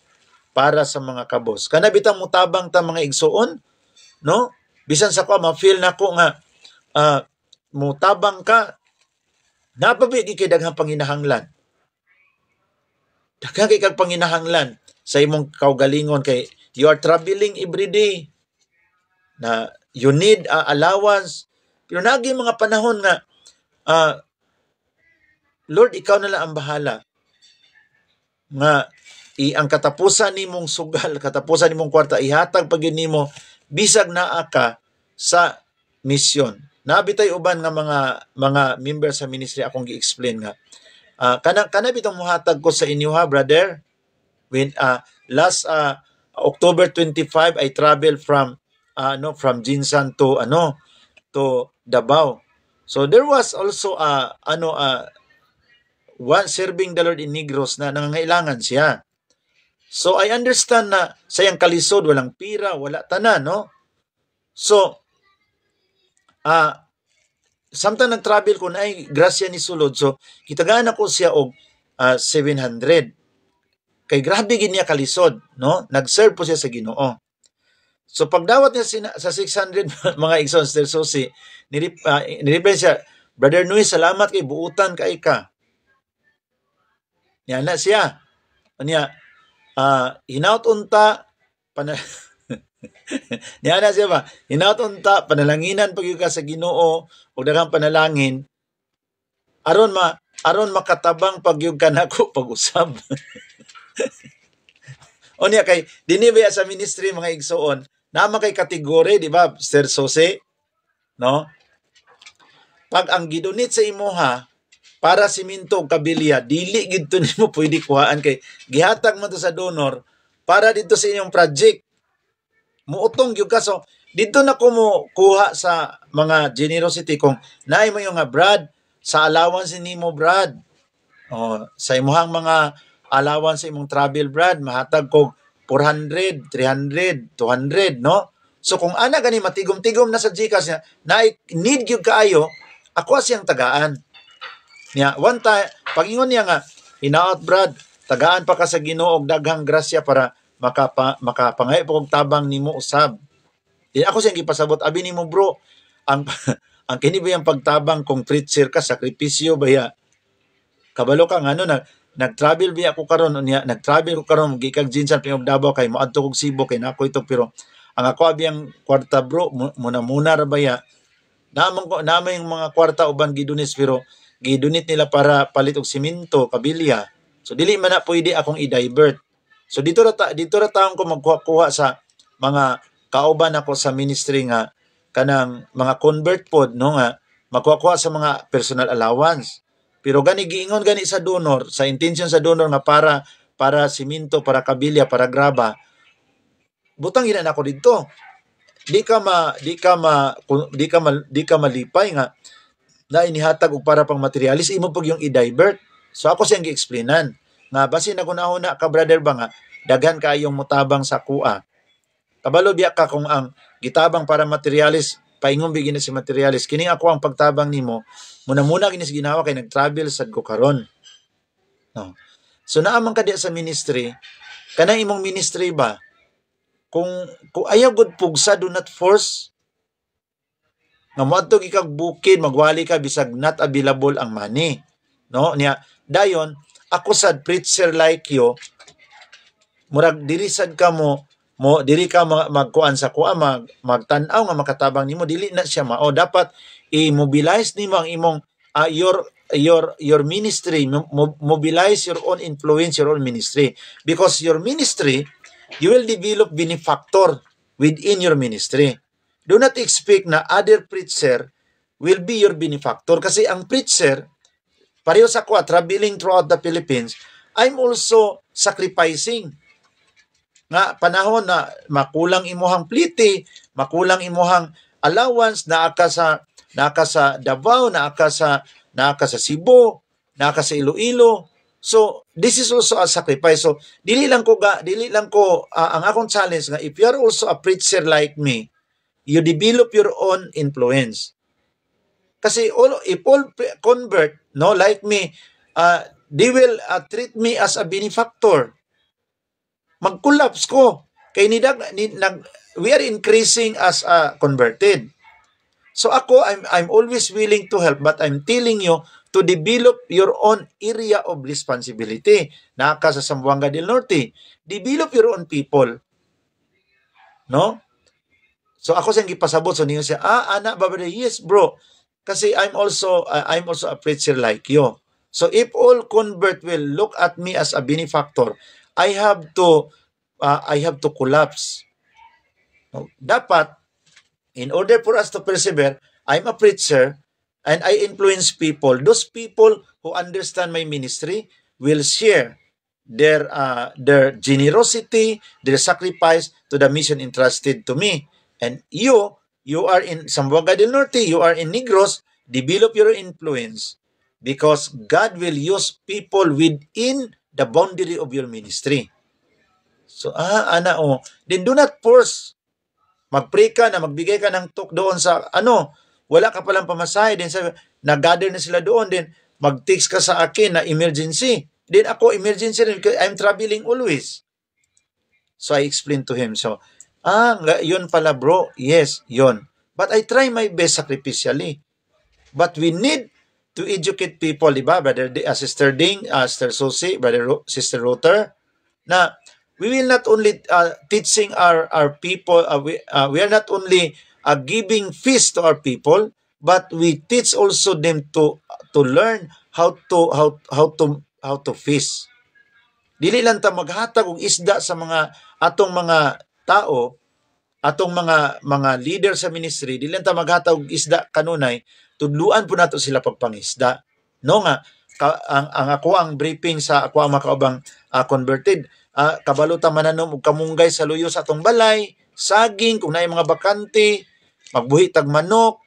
para sa mga kabos kana bitang mutabang ta mga igsoon no bisan sa ko ma-feel nako nga uh, mutabang ka napabi kay daghang panginahanglan Dagha kay kag panginahanglan sa imong kaugalingon kay you are traveling every day na you need uh, allowance pero nagi mga panahon nga uh, Lord ikaw na lang ang bahala nga i ang katapusan nimong sugal katapusan nimong kwarta ihatag pag nimo bisag naa ka sa misyon Nabitay uban nga mga mga member sa ministry akong gi-explain nga Uh, kana kana bitong muhatag ko sa inyo ha, brother. When uh, last uh, October 25 I travel from uh, no from Jinsan to ano to Davao. So there was also a uh, ano uh, one serving the Lord in Negros na nangangailangan siya. So I understand na sayang kalisod, walang pira, wala tanan, no? So, ah, uh, samtang nag-travel ko na ay grasya ni sulod so kitagaan ako siya og uh, ah, 700 kay grabe gid niya kalisod no nag-serve po siya sa Ginoo so pagdawat niya sina, sa 600 mga igsoon sir so si nirip, uh, ah, nireply siya brother Nui salamat kay buutan kay ka niya na siya niya uh, hinaut unta pana Niana siya ba? Hinatunta, panalanginan pag sa ginoo, o dagang panalangin, aron ma, aron makatabang pag yung kanako pag-usab. o niya kay, dinibaya sa ministry mga igsoon, naman kay kategory, di ba, Sir Sose? No? Pag ang gidunit sa imuha, para siminto kabilya dili gito to nimo pwede kuhaan kay gihatag mo to sa donor para dito sa inyong project muutong yung kaso dito na ko mo kuha sa mga generosity kung naay mo yung nga Brad sa allowance ni mo Brad oh, sa imuhang mga allowance sa imong travel Brad mahatag ko 400, 300, 200 no so kung ana gani matigom-tigom na sa GCash niya na need gyud kaayo ako siyang tagaan niya one time pangingon niya nga inaot Brad tagaan pa ka sa Ginoo og daghang grasya para makapa, makapangay po kong tabang nimo usab. Di ako siyang gipasabot, abi nimo bro, ang, ang kini ba yung pagtabang kung treacher ka, sakripisyo ba ya? Kabalo ka, ano na, nag-travel ba ako karon unya nag-travel ko karon gikag jinsan pingog Davao kay moadto kog Cebu kay nako ito pero ang ako abi ang kwarta bro muna muna ra ba ya namon ko namay yung mga kwarta uban gidunis pero gidunit nila para palit og simento kabilya so dili man na pwede akong i-divert So dito ra ta, dito ra taon ko magkuha-kuha sa mga kauban ako sa ministry nga kanang mga convert pod no nga magkuha sa mga personal allowance. Pero gani giingon gani sa donor, sa intention sa donor nga para para siminto, para kabilya, para graba. Butang ina nako didto. Di ka ma di ka ma di ka ma, di ka malipay nga na inihatag og para pang materialis imo pag yung i-divert. So ako siyang gi-explainan nga basin ako na una ka brother ba nga, daghan kayong mutabang sa kuha. Kabalo biya ka kung ang gitabang para materialis, paingon bigin si materialis. Kini ako ang pagtabang nimo, muna-muna kini ginawa kay nag-travel sad ko karon. No. So naamang ka sa ministry, kanang imong ministry ba, kung, kung ayaw good pugsa, do not force, nga moadto gikag bukid magwali ka bisag not available ang money no niya dayon ako sad preacher like you, murag dili sad ka mo, mo diri ka mag, magkuan sa kuha, mag, magtanaw nga makatabang nimo dili na siya mao. Dapat i-mobilize nimo ang imong uh, your your your ministry mobilize your own influence your own ministry because your ministry you will develop benefactor within your ministry do not expect na other preacher will be your benefactor kasi ang preacher pareho sa ko, traveling throughout the Philippines, I'm also sacrificing. Nga, panahon na makulang imuhang pliti, makulang imuhang allowance, na aka sa, naaka sa Davao, naaka sa, naaka sa Cebu, naaka sa Iloilo. So, this is also a sacrifice. So, dili lang ko, ga, dili lang ko, uh, ang akong challenge nga, if you are also a preacher like me, you develop your own influence. Kasi all, if all convert, no, like me, uh, they will uh, treat me as a benefactor. Mag-collapse ko. kay ni nidag, we are increasing as a uh, converted. So ako, I'm, I'm always willing to help, but I'm telling you to develop your own area of responsibility. Naka sa Sambuanga del Norte, develop your own people. No? So ako siyang gipasabot, so niyo siya, ah, anak, babada, yes bro, kasi I'm also, uh, I'm also a preacher like you. So if all convert will look at me as a benefactor, I have to, uh, I have to collapse. No? Dapat, in order for us to persevere, I'm a preacher and I influence people. Those people who understand my ministry will share their uh, their generosity, their sacrifice to the mission entrusted to me. And you you are in Sambuaga del Norte, you are in Negros, develop your influence because God will use people within the boundary of your ministry. So, ah, ana, oh. Then do not force. mag ka na magbigay ka ng talk doon sa, ano, wala ka palang pamasahe. Then sabi, nag-gather na sila doon. Then, mag-text ka sa akin na emergency. Then ako, emergency rin because I'm traveling always. So, I explained to him. So, Ah, yun pala bro. Yes, yun. But I try my best sacrificially. But we need to educate people, di ba? Brother uh, Sister Ding, uh, Sister Susie, Brother Ro Sister Rother, na we will not only uh, teaching our, our people, uh, we, uh, we are not only uh, giving feast to our people, but we teach also them to to learn how to how how to how to fish. Dili lang ta maghatag og isda sa mga atong mga tao atong mga mga leader sa ministry dili ta maghatag isda kanunay tudluan po nato sila pagpangisda no nga ka, ang, ang ako ang briefing sa ako ang makaubang uh, converted uh, kabalo ta mananom og kamunggay sa luyo sa atong balay saging kung naay mga bakante magbuhi tag manok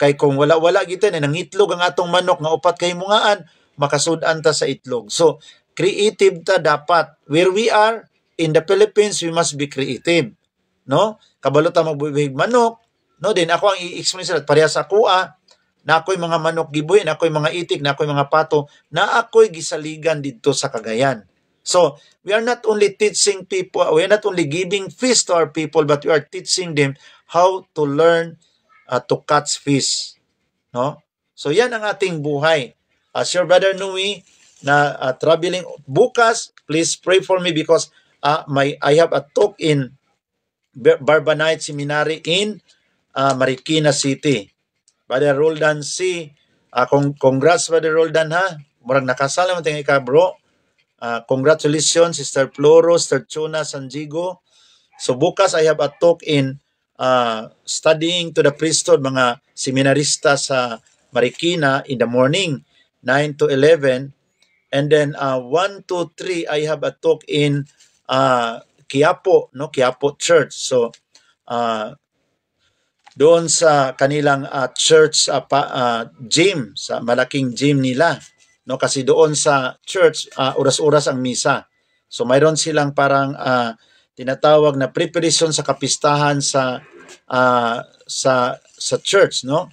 kay kung wala wala gitay na nangitlog ang atong manok nga upat kay mungaan makasud-an ta sa itlog so creative ta dapat where we are in the Philippines, we must be creative. No? Kabalo ta magbibig manok. No? Then ako ang i-explain sila. Parehas sa ah. Na ako'y mga manok gibuhi, na ako'y mga itik, na ako'y mga pato, na ako'y gisaligan dito sa Cagayan. So, we are not only teaching people, we are not only giving fish to our people, but we are teaching them how to learn uh, to catch fish. No? So, yan ang ating buhay. As your brother Nui, na uh, traveling bukas, please pray for me because uh, ah, my I have a talk in Barbanite Seminary in uh, Marikina City. Brother Roldan C. Uh, ah, kong, congrats Brother Roldan ha. Murang nakasal naman tingay ka bro. Uh, congratulations Sister Floro, Sister Chuna Sanjigo. So bukas I have a talk in uh, studying to the priesthood mga seminarista sa Marikina in the morning 9 to 11 and then uh, 1 to 3 I have a talk in uh, Quiapo, no? Quiapo Church. So, uh, doon sa kanilang uh, church uh, pa, uh, gym, sa malaking gym nila, no? Kasi doon sa church uh, oras-oras ang misa. So, mayroon silang parang uh, tinatawag na preparation sa kapistahan sa uh, sa sa church, no?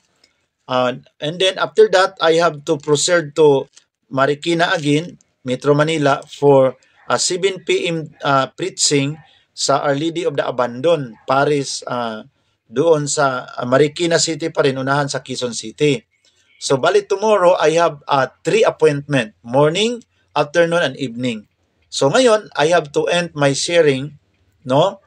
Uh, and then after that, I have to proceed to Marikina again, Metro Manila for uh, 7 p.m. Uh, preaching sa Our Lady of the Abandon, Paris, uh, doon sa Marikina City pa rin, unahan sa Quezon City. So, bali tomorrow, I have uh, three appointment, morning, afternoon, and evening. So, ngayon, I have to end my sharing, no?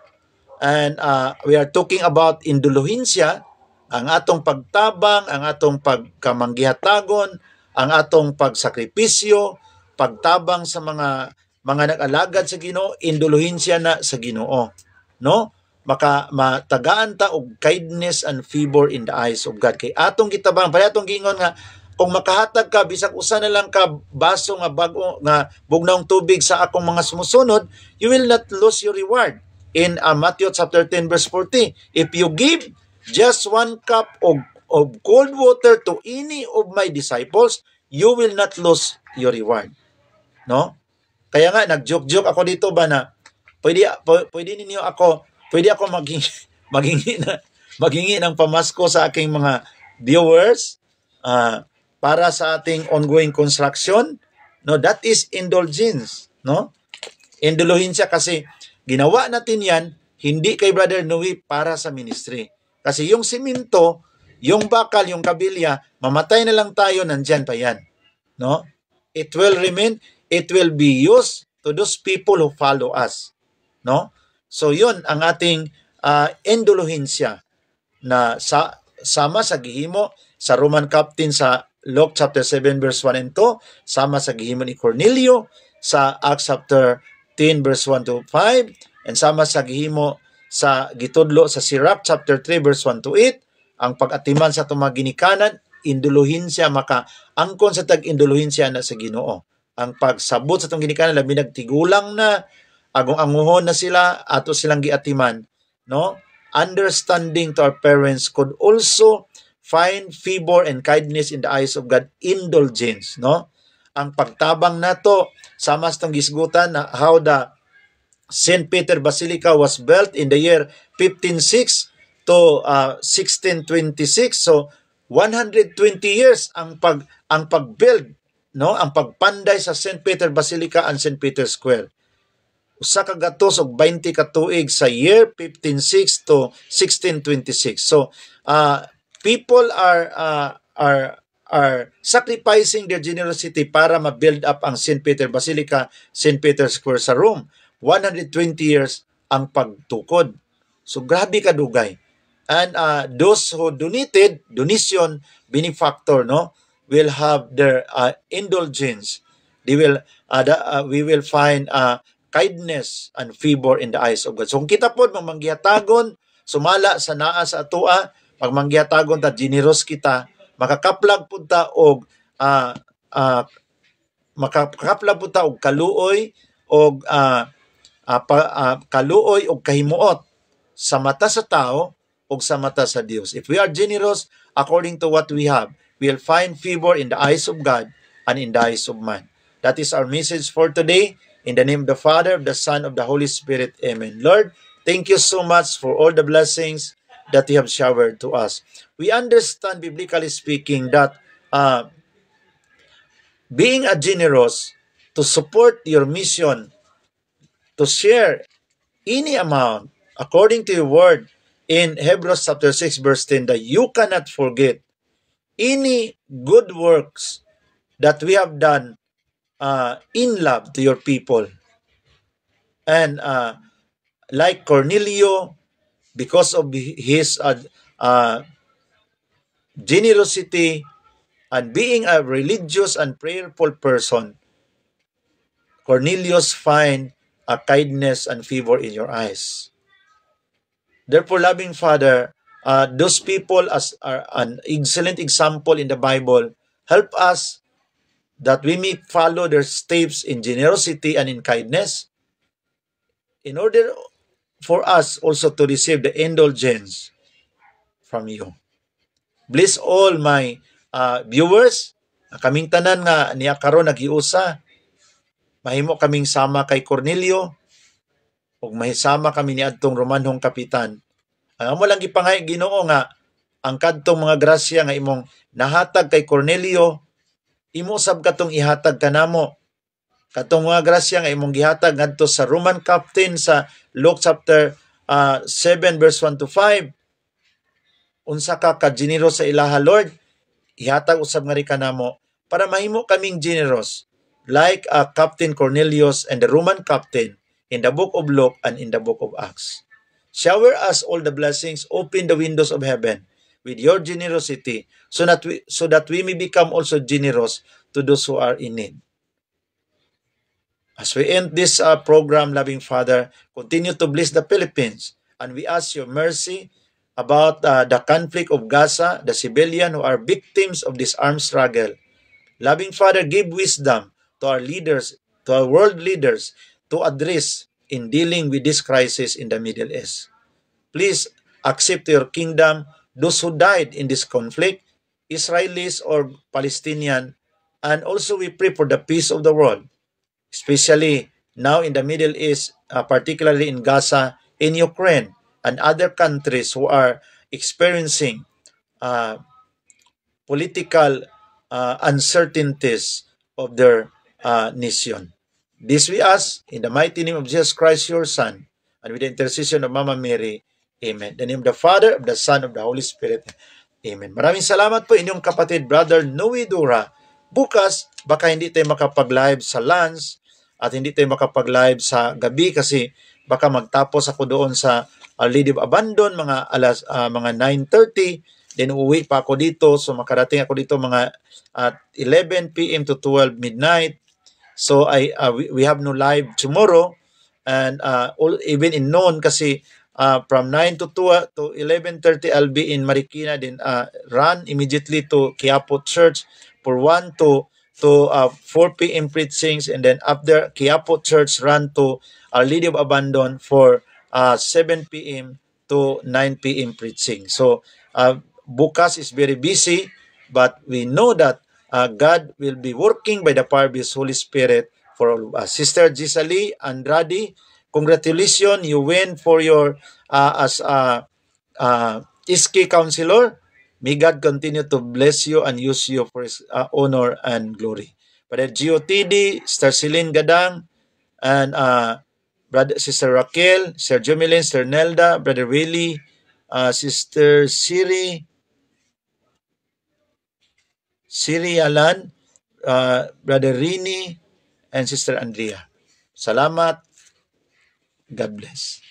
And uh, we are talking about indulhensya, ang atong pagtabang, ang atong pagkamanggihatagon, ang atong pagsakripisyo, pagtabang sa mga mga nag-alagad sa Ginoo, induluhin siya na sa Ginoo. No? maka matagaan ta og kindness and favor in the eyes of God kay atong gitabang pala atong gingon nga kung makahatag ka bisag usa na lang ka baso nga bag-o nga bugnaong tubig sa akong mga sumusunod you will not lose your reward in uh, Matthew chapter 10 verse 40 if you give just one cup of of cold water to any of my disciples you will not lose your reward no kaya nga, nag-joke-joke ako dito ba na, pwede, pwede ninyo ako, pwede ako maging, maging, na, magingi ng pamasko sa aking mga viewers uh, para sa ating ongoing construction. No, that is indulgence. No? Indulgensya kasi ginawa natin yan, hindi kay Brother Nui para sa ministry. Kasi yung siminto, yung bakal, yung kabilya, mamatay na lang tayo, nandyan pa yan. No? It will remain, it will be used to those people who follow us. No? So yun ang ating uh, ah, enduluhinsya na sa, sama sa gihimo sa Roman captain sa Luke chapter 7 verse 1 and 2, sama sa gihimo ni Cornelio sa Acts chapter 10 verse 1 to 5, and sama sa gihimo sa gitudlo sa Sirach chapter 3 verse 1 to 8, ang pagatiman sa tumaginikanan, induluhin siya maka angkon sa tag-induluhin siya na sa Ginoo ang pagsabot sa itong ginikanan labi nagtigulang na agong anguhon na sila ato silang giatiman no understanding to our parents could also find favor and kindness in the eyes of God indulgence no ang pagtabang nato sama sa itong gisgutan na how the St. Peter Basilica was built in the year 156 to uh, ah, 1626 so 120 years ang pag ang pagbuild no ang pagpanday sa St. Peter Basilica and St. Peter Square. Usa ka gatos og 20 ka tuig sa year 1506 to 1626. So, uh, people are uh, are are sacrificing their generosity para ma-build up ang St. Peter Basilica, St. Peter Square sa Rome. 120 years ang pagtukod. So grabe kadugay. And uh, those who donated, donation, benefactor, no? will have their uh, indulgence. They will, uh, the, uh, we will find uh, kindness and favor in the eyes of God. So kung kita po mamanggiatagon, sumala sa naa sa atua, pagmanggiyatagon ta generous kita, makakaplag pud ta og uh, uh, makakaplag pud ta og kaluoy og uh, uh, uh, kaluoy og kahimuot sa mata sa tao og sa mata sa Dios. If we are generous according to what we have, will find favor in the eyes of God and in the eyes of man. That is our message for today. In the name of the Father, of the Son, of the Holy Spirit. Amen. Lord, thank you so much for all the blessings that you have showered to us. We understand, biblically speaking, that uh, being a generous to support your mission, to share any amount according to your word in Hebrews chapter 6 verse 10 that you cannot forget any good works that we have done uh, in love to your people. And uh, like Cornelio, because of his uh, uh, generosity and being a religious and prayerful person, Cornelius find a kindness and favor in your eyes. Therefore, loving Father, uh, those people as are an excellent example in the Bible. Help us that we may follow their steps in generosity and in kindness in order for us also to receive the indulgence from you. Bless all my uh, viewers. Kaming tanan nga niya karon nagiusa. Mahimo kaming sama kay Cornelio ug mahisama kami ni adtong Romanhong Kapitan ang amo lang gipangay Ginoo nga ang kadtong mga grasya nga imong nahatag kay Cornelio imo sab katong ihatag kanamo. Katong mga grasya nga imong gihatag ngadto sa Roman captain sa Luke chapter uh, ah, 7 verse 1 to 5. Unsa ka ka generous sa ilaha Lord? Ihatag usab nga ri kanamo para mahimo kaming generous like uh, Captain Cornelius and the Roman captain in the book of Luke and in the book of Acts. Shower us all the blessings, open the windows of heaven with your generosity so that we, so that we may become also generous to those who are in need. As we end this uh, program, loving Father, continue to bless the Philippines and we ask your mercy about uh, the conflict of Gaza, the civilians who are victims of this armed struggle. Loving Father, give wisdom to our leaders, to our world leaders, to address in dealing with this crisis in the Middle East. Please accept your kingdom those who died in this conflict, Israelis or Palestinian, and also we pray for the peace of the world, especially now in the Middle East, uh, particularly in Gaza, in Ukraine, and other countries who are experiencing uh, political uh, uncertainties of their uh, nation. This we ask in the mighty name of Jesus Christ, your Son, and with the intercession of Mama Mary. Amen. The name of the Father, of the Son, of the Holy Spirit. Amen. Maraming salamat po inyong kapatid, Brother Noe Dura. Bukas, baka hindi tayo makapag-live sa lunch at hindi tayo makapag-live sa gabi kasi baka magtapos ako doon sa uh, Lady of Abandon mga alas uh, mga 9:30 then uuwi pa ako dito so makarating ako dito mga at 11 PM to 12 midnight So I uh, we, we have no live tomorrow and uh, all, even in noon kasi uh, from 9 to 2 uh, to 11:30 I'll be in Marikina then uh, run immediately to Quiapo Church for 1 to to uh, 4 p.m. preachings and then after Quiapo Church run to Our uh, Lady of Abandon for uh, 7 p.m. to 9 p.m. preaching. So uh, bukas is very busy but we know that uh, God will be working by the power of His Holy Spirit for all of us. Sister Gisali Andrade, congratulations, you win for your uh, as a uh, ISKI counselor. May God continue to bless you and use you for His uh, honor and glory. Brother GOTD, Sister Celine Gadang, and uh, Brother, Sister Raquel, Sister Jumilin, Sir Nelda, Brother Willie, uh, Sister Siri, Siri Alan, uh, Brother Rini, and Sister Andrea. Salamat. God bless.